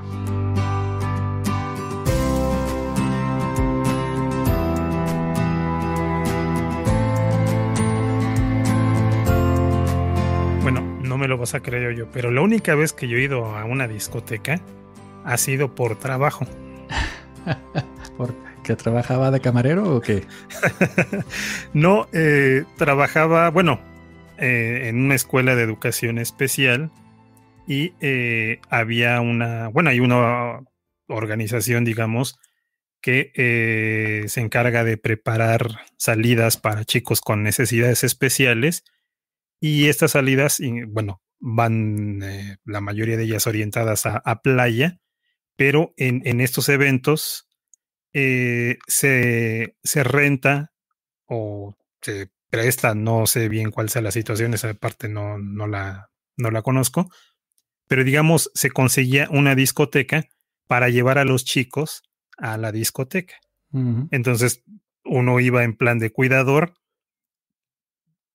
Bueno, no me lo vas a creer yo, pero la única vez que yo he ido a una discoteca ha sido por trabajo. ¿Que trabajaba de camarero o qué? no, eh, trabajaba, bueno, eh, en una escuela de educación especial y eh, había una, bueno, hay una organización, digamos, que eh, se encarga de preparar salidas para chicos con necesidades especiales y estas salidas, bueno, van la mayoría de ellas orientadas a, playa, pero en, estos eventos se, se renta o se esta no sé bien cuál sea la situación, esa parte no, no, la, no la conozco. Pero digamos, se conseguía una discoteca para llevar a los chicos a la discoteca. Entonces, uno iba en plan de cuidador,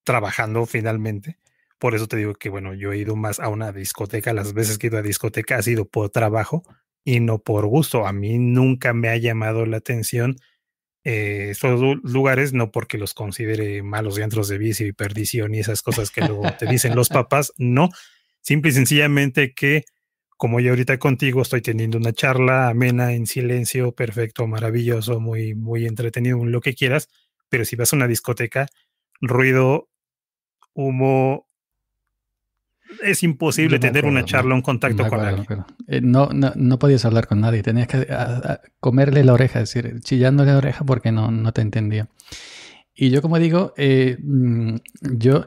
trabajando finalmente. Por eso te digo que, bueno, yo he ido más a una discoteca. Las veces que he ido a discoteca ha sido por trabajo y no por gusto. A mí nunca me ha llamado la atención eh, estos lugares no porque los considere malos diantros de vicio y perdición y esas cosas que luego te dicen los papás, no, simple y sencillamente que como yo ahorita contigo estoy teniendo una charla amena, en silencio, perfecto, maravilloso, muy, muy entretenido, lo que quieras, pero si vas a una discoteca, ruido, humo, es imposible tener una charla, un contacto con alguien. Eh, no, no, podías hablar con nadie, tenías que comerle la oreja, es decir, chillándole la oreja porque no, te entendía. Y yo, como digo, eh, mm, yo,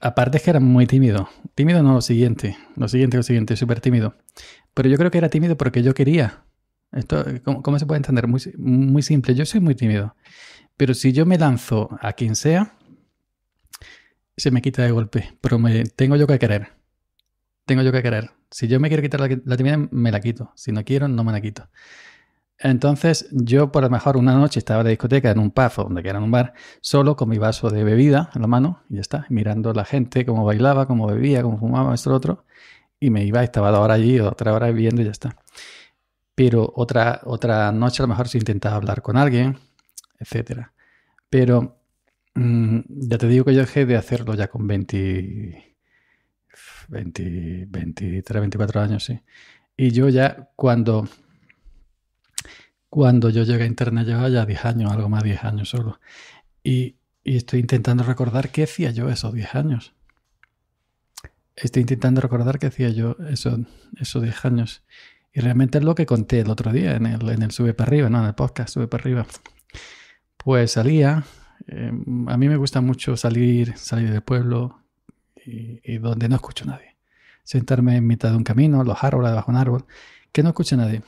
aparte es que era muy tímido. Tímido no, lo siguiente. Lo siguiente, lo siguiente, súper tímido. Pero yo creo que era tímido porque yo quería. Esto, eh, ¿cómo, se puede entender? Muy, muy simple. Yo soy muy tímido. Pero si yo me lanzo a quien sea, se me quita de golpe. Pero me tengo yo que querer tengo yo que querer. Si yo me quiero quitar la, timidez, me la quito. Si no quiero, no me la quito. Entonces, yo por lo mejor una noche estaba en la discoteca, en un pazo donde quedaba en un bar, solo con mi vaso de bebida en la mano, y ya está, mirando la gente, cómo bailaba, cómo bebía, cómo fumaba, esto, lo otro, y me iba, estaba ahora hora allí otra hora viendo viviendo y ya está. Pero otra, otra noche a lo mejor si intentaba hablar con alguien, etcétera. Pero mm, ya te digo que yo dejé de hacerlo ya con 20 20, 23, 24 años, sí. Y yo ya cuando, cuando yo llegué a Internet llevaba ya 10 años, algo más 10 años solo. Y, estoy intentando recordar qué hacía yo esos 10 años. Estoy intentando recordar qué hacía yo esos, esos 10 años. Y realmente es lo que conté el otro día en el, Sube para arriba, ¿no? En el podcast Sube para arriba. Pues salía. Eh, a mí me gusta mucho salir, salir del pueblo, y, donde no escucho nadie. Sentarme en mitad de un camino, los árboles, debajo de un árbol, que no escuche nadie.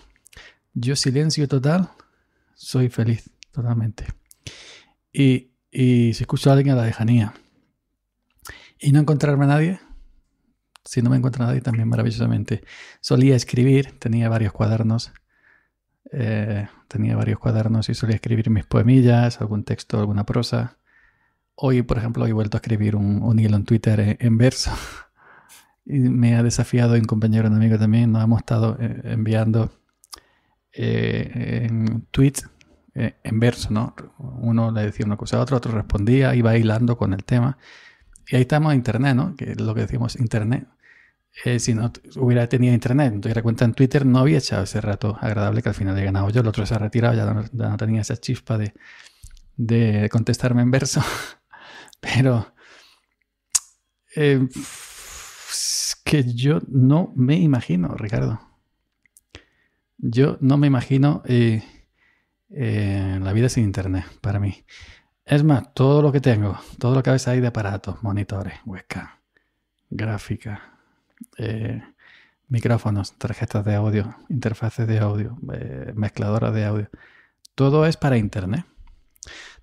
Yo silencio total, soy feliz totalmente. Y, y si escucho a alguien a la lejanía y no encontrarme a nadie, si no me encuentro a nadie, también maravillosamente. Solía escribir, tenía varios cuadernos, eh, tenía varios cuadernos y solía escribir mis poemillas, algún texto, alguna prosa. Hoy, por ejemplo, he vuelto a escribir un, hilo en Twitter en, verso. y me ha desafiado un compañero, un amigo también. Nos hemos estado eh, enviando eh, en tweets eh, en verso, ¿no? Uno le decía una cosa a otro, otro respondía, iba hilando con el tema. Y ahí estamos en Internet, ¿no? Que es lo que decimos Internet. si no hubiera tenido internet, no tuviera cuenta en Twitter, no había echado ese rato agradable que al final he ganado yo. El otro se ha retirado, ya no, tenía esa chispa de, de contestarme en verso. Pero eh, es que yo no me imagino, Ricardo. Yo no me imagino eh, eh, la vida sin internet para mí. Es más, todo lo que tengo, todo lo que ves ahí de aparatos, monitores, webcam, gráfica, micrófonos, tarjetas de audio, interfaces de audio, mezcladoras de audio, todo es para internet.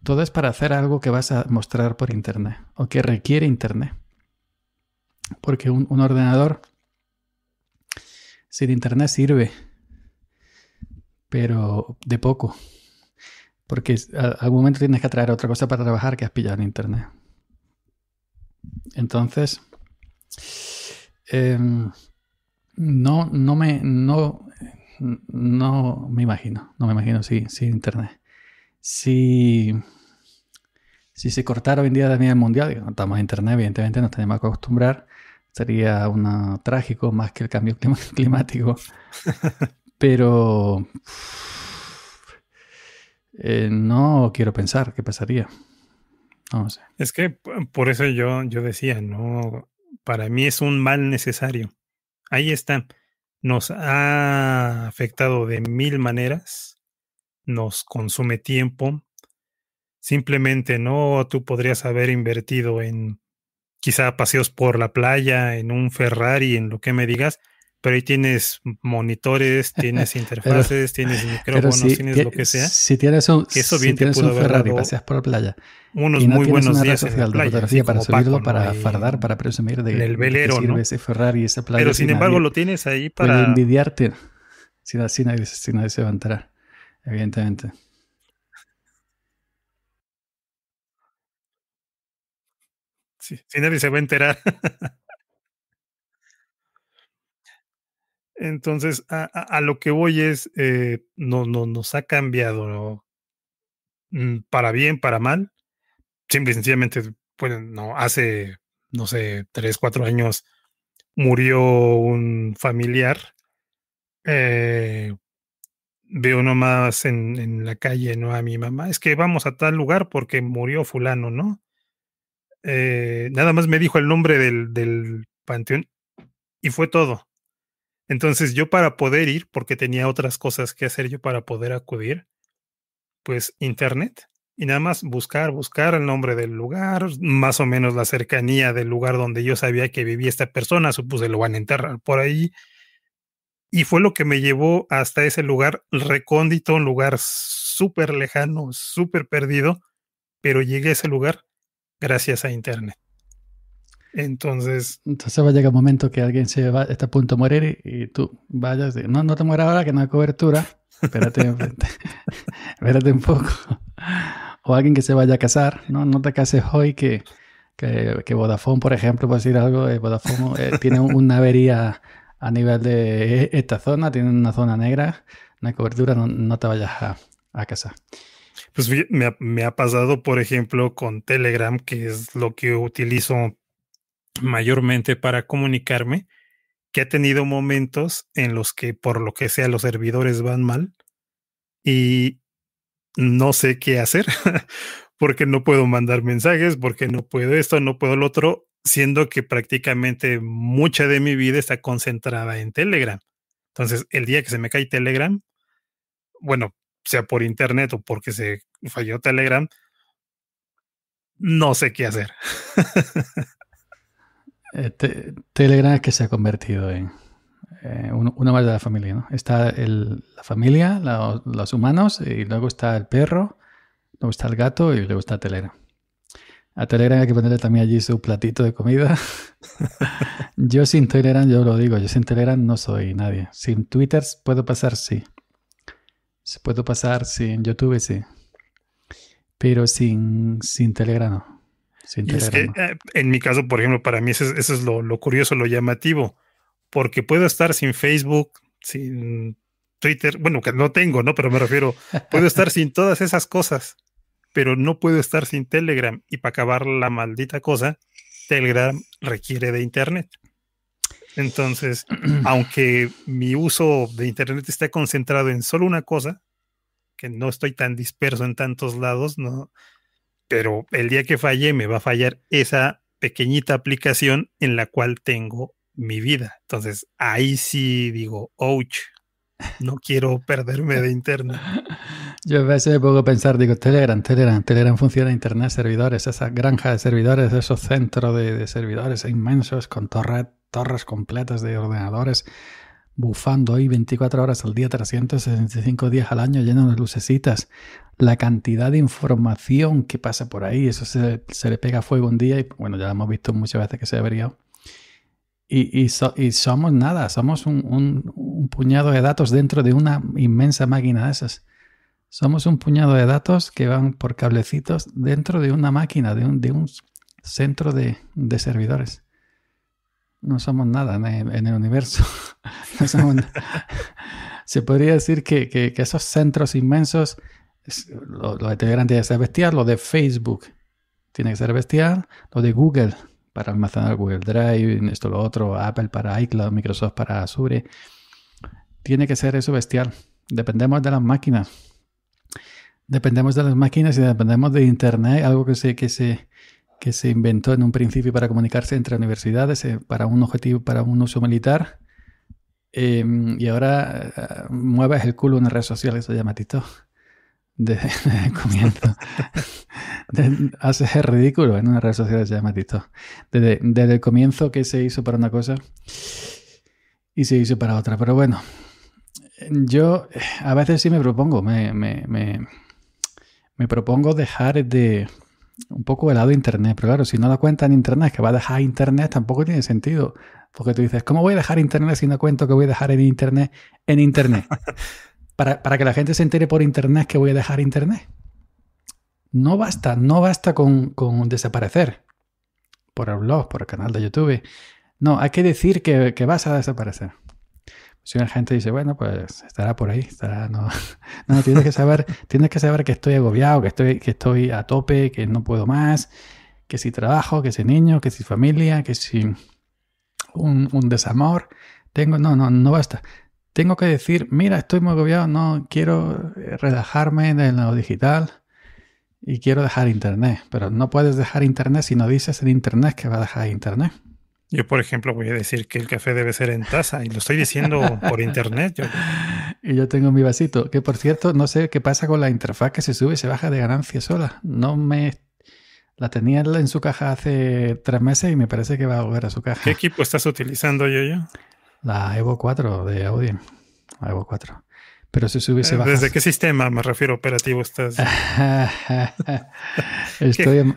Todo es para hacer algo que vas a mostrar por Internet o que requiere Internet. Porque un, ordenador sin Internet sirve, pero de poco. Porque a, algún momento tienes que traer otra cosa para trabajar que has pillado en Internet. Entonces, em, no, no, me, no, no me imagino, no me imagino sin Internet si, se cortara hoy en día la media mundial, no estamos en internet, evidentemente nos tenemos que acostumbrar, sería un trágico más que el cambio climático. Pero eh, no quiero pensar qué pasaría. No sé. Es que por eso yo, yo decía, no, para mí es un mal necesario. Ahí está. Nos ha afectado de mil maneras nos consume tiempo. Simplemente, ¿no? Tú podrías haber invertido en quizá paseos por la playa, en un Ferrari, en lo que me digas, pero ahí tienes monitores, tienes interfaces, tienes micrófonos, tienes lo que sea. Si tienes un, eso Ferrari, paseas por la playa. Unos muy buenos una días en para subirlo, para fardar, para presumir de, el velero, que sirve ese Ferrari, esa playa. Pero sin embargo lo tienes ahí para... envidiarte, si, nadie, si nadie se va Evidentemente. Sí, si nadie se va a enterar. Entonces, a, lo que voy es, eh, no, no, nos ha cambiado mm, para bien, para mal. Simple sencillamente, no, hace, no sé, tres, cuatro años murió un familiar. Eh, veo nomás en, en, la calle, ¿no? A mi mamá, es que vamos a tal lugar porque murió fulano, ¿no? Eh, nada más me dijo el nombre del, del panteón y fue todo. Entonces yo para poder ir, porque tenía otras cosas que hacer yo para poder acudir, pues internet y nada más buscar, buscar el nombre del lugar, más o menos la cercanía del lugar donde yo sabía que vivía esta persona, supuse lo van a enterrar por ahí, y fue lo que me llevó hasta ese lugar recóndito, un lugar súper lejano, súper perdido, pero llegué a ese lugar gracias a Internet. Entonces. Entonces va a llegar un momento que alguien se va, está a punto de morir y, tú vayas no, no te mueras ahora que no hay cobertura. Espérate, espérate un poco. O alguien que se vaya a casar, no, no te cases hoy que, que, Vodafone, por ejemplo, por decir algo, eh, Vodafone eh, tiene una avería a nivel de e-, esta zona, tiene una zona negra, una cobertura, no, te vayas a, casa. Pues me me ha, pasado, por ejemplo, con Telegram, que es lo que utilizo mayormente para comunicarme, que ha tenido momentos en los que, por lo que sea, los servidores van mal y no sé qué hacer, porque no puedo mandar mensajes, porque no puedo esto, no puedo lo otro, siendo que prácticamente mucha de mi vida está concentrada en Telegram. Entonces, el día que se me cae Telegram, bueno, sea por internet o porque se falló Telegram, no sé qué hacer. Eh, Telegram que se ha convertido en eh, una más de la familia, ¿no? Está el, la familia, los humanos, y luego está el perro, luego está el gato y luego está Telegram. A Telegram hay que ponerle también allí su platito de comida. yo sin Telegram, yo lo digo, yo sin Telegram no soy nadie. Sin Twitter puedo pasar, sí. Puedo pasar sin YouTube, sí. Pero sin, sin Telegram no. Sin Telegram, eh, En mi caso, por ejemplo, para mí eso, es lo, lo, curioso, lo llamativo. Porque puedo estar sin Facebook, sin Twitter. Bueno, que no tengo, ¿no? Pero me refiero, puedo estar sin todas esas cosas pero no puedo estar sin Telegram y para acabar la maldita cosa, Telegram requiere de Internet. Entonces, aunque mi uso de Internet esté concentrado en solo una cosa, que no estoy tan disperso en tantos lados, ¿no? Pero el día que falle me va a fallar esa pequeñita aplicación en la cual tengo mi vida. Entonces, ahí sí digo, ouch, no quiero perderme de internet. Yo a veces puedo pensar, digo, Telegram, Telegram, Telegram funciona, Internet, servidores, esa granja de servidores, esos centros de, servidores inmensos con torre, torres completas de ordenadores bufando hoy 24 horas al día, 365 días al año, llenos de lucecitas. La cantidad de información que pasa por ahí, eso se, le pega fuego un día y bueno, ya lo hemos visto muchas veces que se ha Y, somos nada, somos un puñado de datos dentro de una inmensa máquina de esas. Somos un puñado de datos que van por cablecitos dentro de una máquina, de un, centro de, servidores. No somos nada en el, universo. Se podría decir que, esos centros inmensos, lo, de Telegram tiene que ser bestial, lo de Facebook tiene que ser bestial, lo de Google para almacenar Google Drive, esto, lo otro, Apple para iCloud, Microsoft para Azure. Tiene que ser eso bestial. Dependemos de las máquinas dependemos de las máquinas y dependemos de Internet, algo que se, que se, que se inventó en un principio para comunicarse entre universidades, eh, para un objetivo, para un uso militar. Em, y ahora eh, mueves el culo en las redes sociales, se llama Tito. Desde, el comienzo. haces el ridículo en una red social se llama Desde, desde, el comienzo que se hizo para una cosa y se hizo para otra. Pero bueno, yo a veces sí me propongo, me, propongo dejar de un poco el lado Internet, pero claro, si no la cuenta en Internet, que va a dejar Internet, tampoco tiene sentido. Porque tú dices, ¿cómo voy a dejar Internet si no cuento que voy a dejar en Internet en Internet? para, que la gente se entere por Internet que voy a dejar Internet. No basta, no basta con, desaparecer por el blog, por el canal de YouTube. No, hay que decir que vas a desaparecer. Si una gente dice, bueno, pues estará por ahí, estará, no, tienes que saber, tienes que saber que estoy agobiado, que estoy, que estoy a tope, que no puedo más, que si trabajo, que si niño, que si familia, que si un, un desamor, tengo, no, no, no basta. Tengo que decir, mira, estoy muy agobiado, no quiero eh, relajarme en lo digital y quiero dejar internet, pero no puedes dejar internet si no dices en internet que va a dejar internet. Yo, por ejemplo, voy a decir que el café debe ser en taza y lo estoy diciendo por internet. Y yo tengo mi vasito, que por cierto, no sé qué pasa con la interfaz que se sube y se baja de ganancia sola. No me. La tenía en su caja hace tres meses y me parece que va a volver a su caja. ¿Qué equipo estás utilizando, yo, yo? La Evo 4 de Audi. La Evo 4. Pero se sube y se eh, baja. ¿Desde qué sistema me refiero operativo estás? Estoy. En...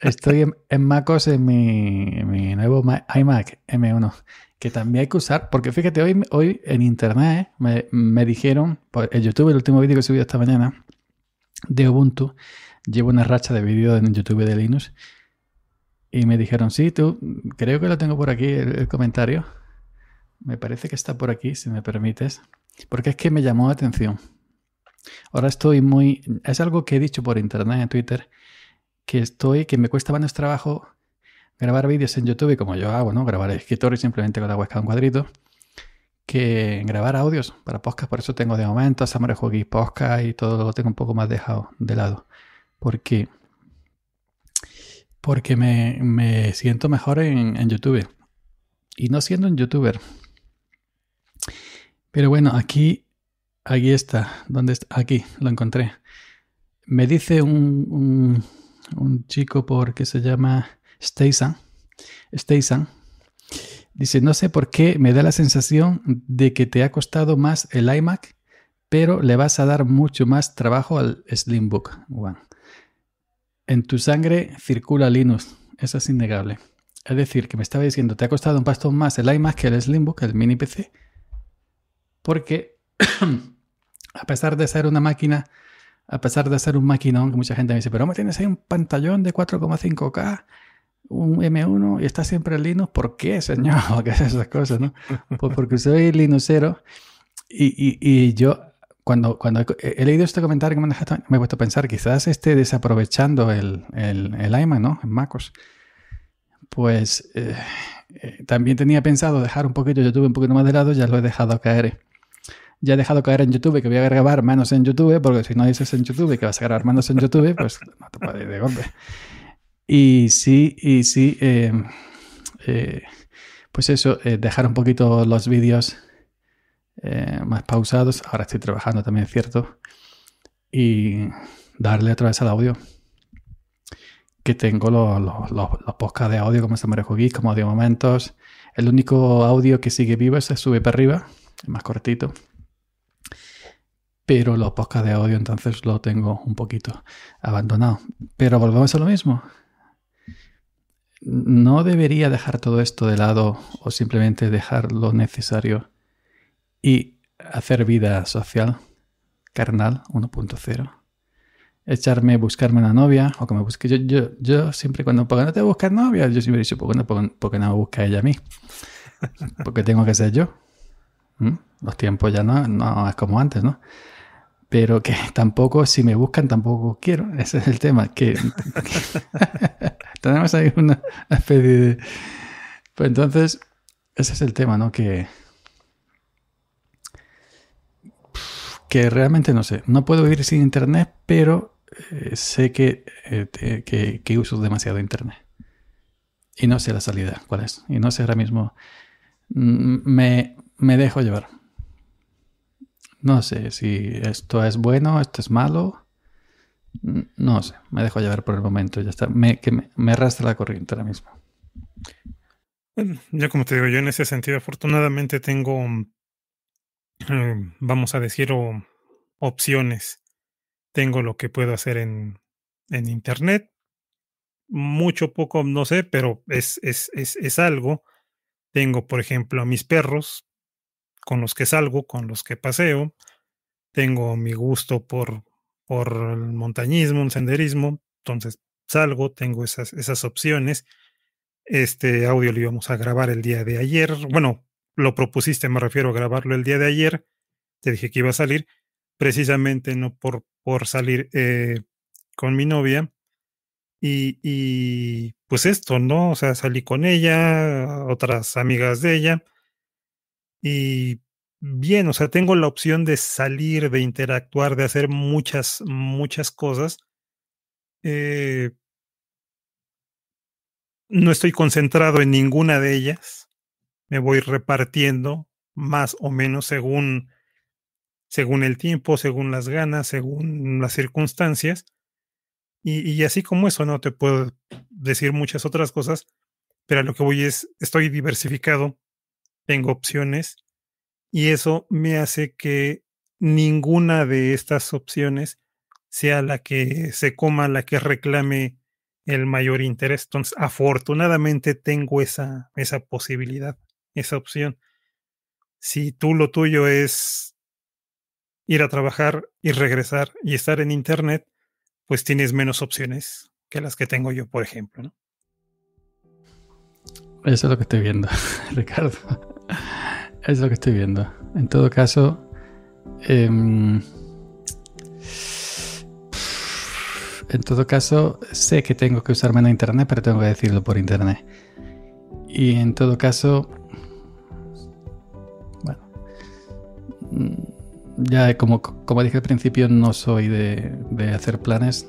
Estoy en, MacOS en mi, nuevo iMac M1, que también hay que usar, porque fíjate, hoy, hoy en internet eh, me, dijeron, por pues, YouTube, el último vídeo que he subido esta mañana de Ubuntu, llevo una racha de vídeos en YouTube de Linux, y me dijeron, sí, tú, creo que lo tengo por aquí el comentario, me parece que está por aquí, si me permites, porque es que me llamó la atención. Ahora estoy muy... Es algo que he dicho por internet en Twitter, que estoy, que me cuesta menos trabajo grabar vídeos en YouTube, como yo hago, ¿no? Grabar escritorio simplemente con la huesca de un cuadrito, que grabar audios para podcast. Por eso tengo de momento Samurai y Podcast y todo lo tengo un poco más dejado de lado. Porque, porque me, siento mejor en, YouTube. Y no siendo un youtuber. Pero bueno, aquí, aquí está. ¿Dónde está? Aquí, lo encontré. Me dice un un chico por que se llama Staysan. Staysan. Dice, no sé por qué me da la sensación de que te ha costado más el iMac, pero le vas a dar mucho más trabajo al Slimbook One. En tu sangre circula Linux, eso es innegable. Es decir, que me estaba diciendo, te ha costado un pastón más el iMac que el Slimbook, el mini PC, porque a pesar de ser una máquina a pesar de ser un maquinón, que mucha gente me dice, pero me tienes ahí un pantallón de 4,5K, un M1 y está siempre en Linux, ¿por qué, señor? ¿Qué es esas cosas, no? Pues porque soy Linuxero y, y, yo cuando, cuando, he leído este comentario que me, dejado, me he puesto a pensar, quizás esté desaprovechando el, el, ¿no? En MacOS. Pues eh, eh, también tenía pensado dejar un poquito, yo un poquito más de lado, ya lo he dejado caer eh ya he dejado caer en YouTube que voy a grabar manos en YouTube, porque si no dices en YouTube que vas a grabar manos en YouTube, pues no te puedes ir de golpe. Y sí, y sí, em, eh, pues eso, eh, dejar un poquito los vídeos eh, más pausados. Ahora estoy trabajando también, cierto. Y darle otra vez al audio. Que tengo los, los, podcasts de audio como Samurai recogí, como Audio Momentos. El único audio que sigue vivo es el Sube para arriba, el más cortito pero los podcasts de odio entonces lo tengo un poquito abandonado. Pero volvemos a lo mismo. No debería dejar todo esto de lado o simplemente dejar lo necesario y hacer vida social, carnal 1.0. Echarme, buscarme una novia o que me busque. Yo, yo, yo siempre cuando, ¿por qué no te buscas novia? Yo siempre he dicho, ¿por qué no, me busca ella a mí? Porque tengo que ser yo. ¿Mm? Los tiempos ya no, no es como antes, ¿no? pero que tampoco, si me buscan, tampoco quiero. Ese es el tema. Que, tenemos ahí una especie de. Pues entonces, ese es el tema, ¿no? Que. Que realmente no sé. No puedo ir sin internet, pero eh, sé que, eh, que, que, uso demasiado internet. Y no sé la salida, cuál es. Y no sé ahora mismo. Mm, me, me dejo llevar no sé si esto es bueno, esto es malo. No sé, me dejo llevar por el momento, ya está. Me, que me, arrastra la corriente ahora mismo. Ya como te digo, yo en ese sentido afortunadamente tengo, mm, vamos a decir, opciones. Tengo lo que puedo hacer en, en Internet. Mucho, poco, no sé, pero es, es, es, es algo. Tengo, por ejemplo, a mis perros, con los que salgo, con los que paseo. Tengo mi gusto por, por el montañismo, el senderismo. Entonces salgo, tengo esas, esas opciones. Este audio lo íbamos a grabar el día de ayer. Bueno, lo propusiste, me refiero a grabarlo el día de ayer. Te dije que iba a salir. Precisamente no por, por salir eh, con mi novia. Y, y, pues esto, ¿no? O sea, salí con ella, otras amigas de ella y bien, o sea, tengo la opción de salir, de interactuar, de hacer muchas, muchas cosas. Eh, no estoy concentrado en ninguna de ellas. Me voy repartiendo más o menos según, según el tiempo, según las ganas, según las circunstancias. Y, y así como eso, no te puedo decir muchas otras cosas, pero lo que voy es, estoy diversificado tengo opciones y eso me hace que ninguna de estas opciones sea la que se coma, la que reclame el mayor interés. Entonces, afortunadamente tengo esa, esa posibilidad, esa opción. Si tú lo tuyo es ir a trabajar y regresar y estar en Internet, pues tienes menos opciones que las que tengo yo, por ejemplo. Eso es lo que estoy viendo, Ricardo. Es lo que estoy viendo. En todo caso, em, en todo caso, sé que tengo que usar menos internet, pero tengo que decirlo por internet. Y en todo caso, bueno, mm, ya como, dije al principio, no soy de, hacer planes,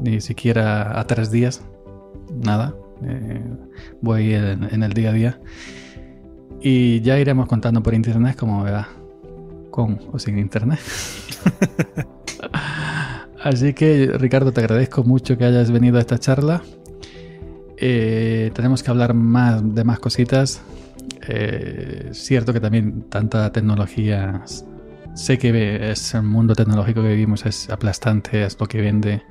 ni siquiera a tres días, nada. Eh, voy en el día a día. Y ya iremos contando por internet como con o sin internet. Así que, Ricardo, te agradezco mucho que hayas venido a esta charla. Eh, tenemos que hablar más de más cositas. Eh, cierto que también tanta tecnología. Sé que es el mundo tecnológico que vivimos es aplastante, es lo que vende,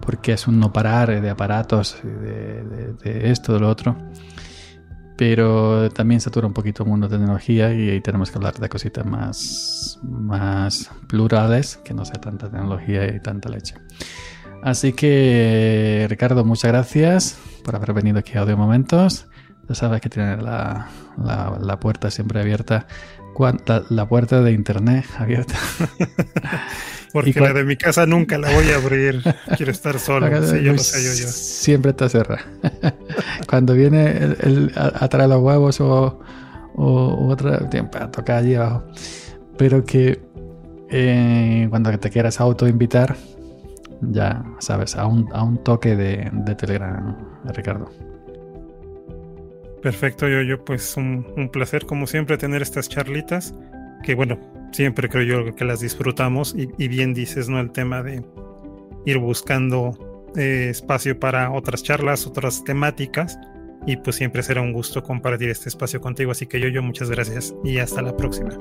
porque es un no parar de aparatos, de, de esto, de lo otro pero también satura un poquito el mundo de tecnología y tenemos que hablar de cositas más, más plurales, que no sea tanta tecnología y tanta leche. Así que, Ricardo, muchas gracias por haber venido aquí a Audio Momentos. Ya sabes que tienes la, puerta siempre abierta, la puerta de internet abierta. Porque la de mi casa nunca la voy a abrir. Quiero estar solo. Siempre está cerrada. cuando viene el, el los huevos o, o otra, tiempo tocar allí abajo. Pero que eh, cuando te quieras autoinvitar, ya sabes, a un, a un toque de, Telegram, Ricardo. Perfecto, yo, yo, pues un, un placer como siempre tener estas charlitas, que bueno, siempre creo yo que las disfrutamos y, bien dices, ¿no? El tema de ir buscando eh, espacio para otras charlas, otras temáticas y pues siempre será un gusto compartir este espacio contigo. Así que yo, yo, muchas gracias y hasta la próxima.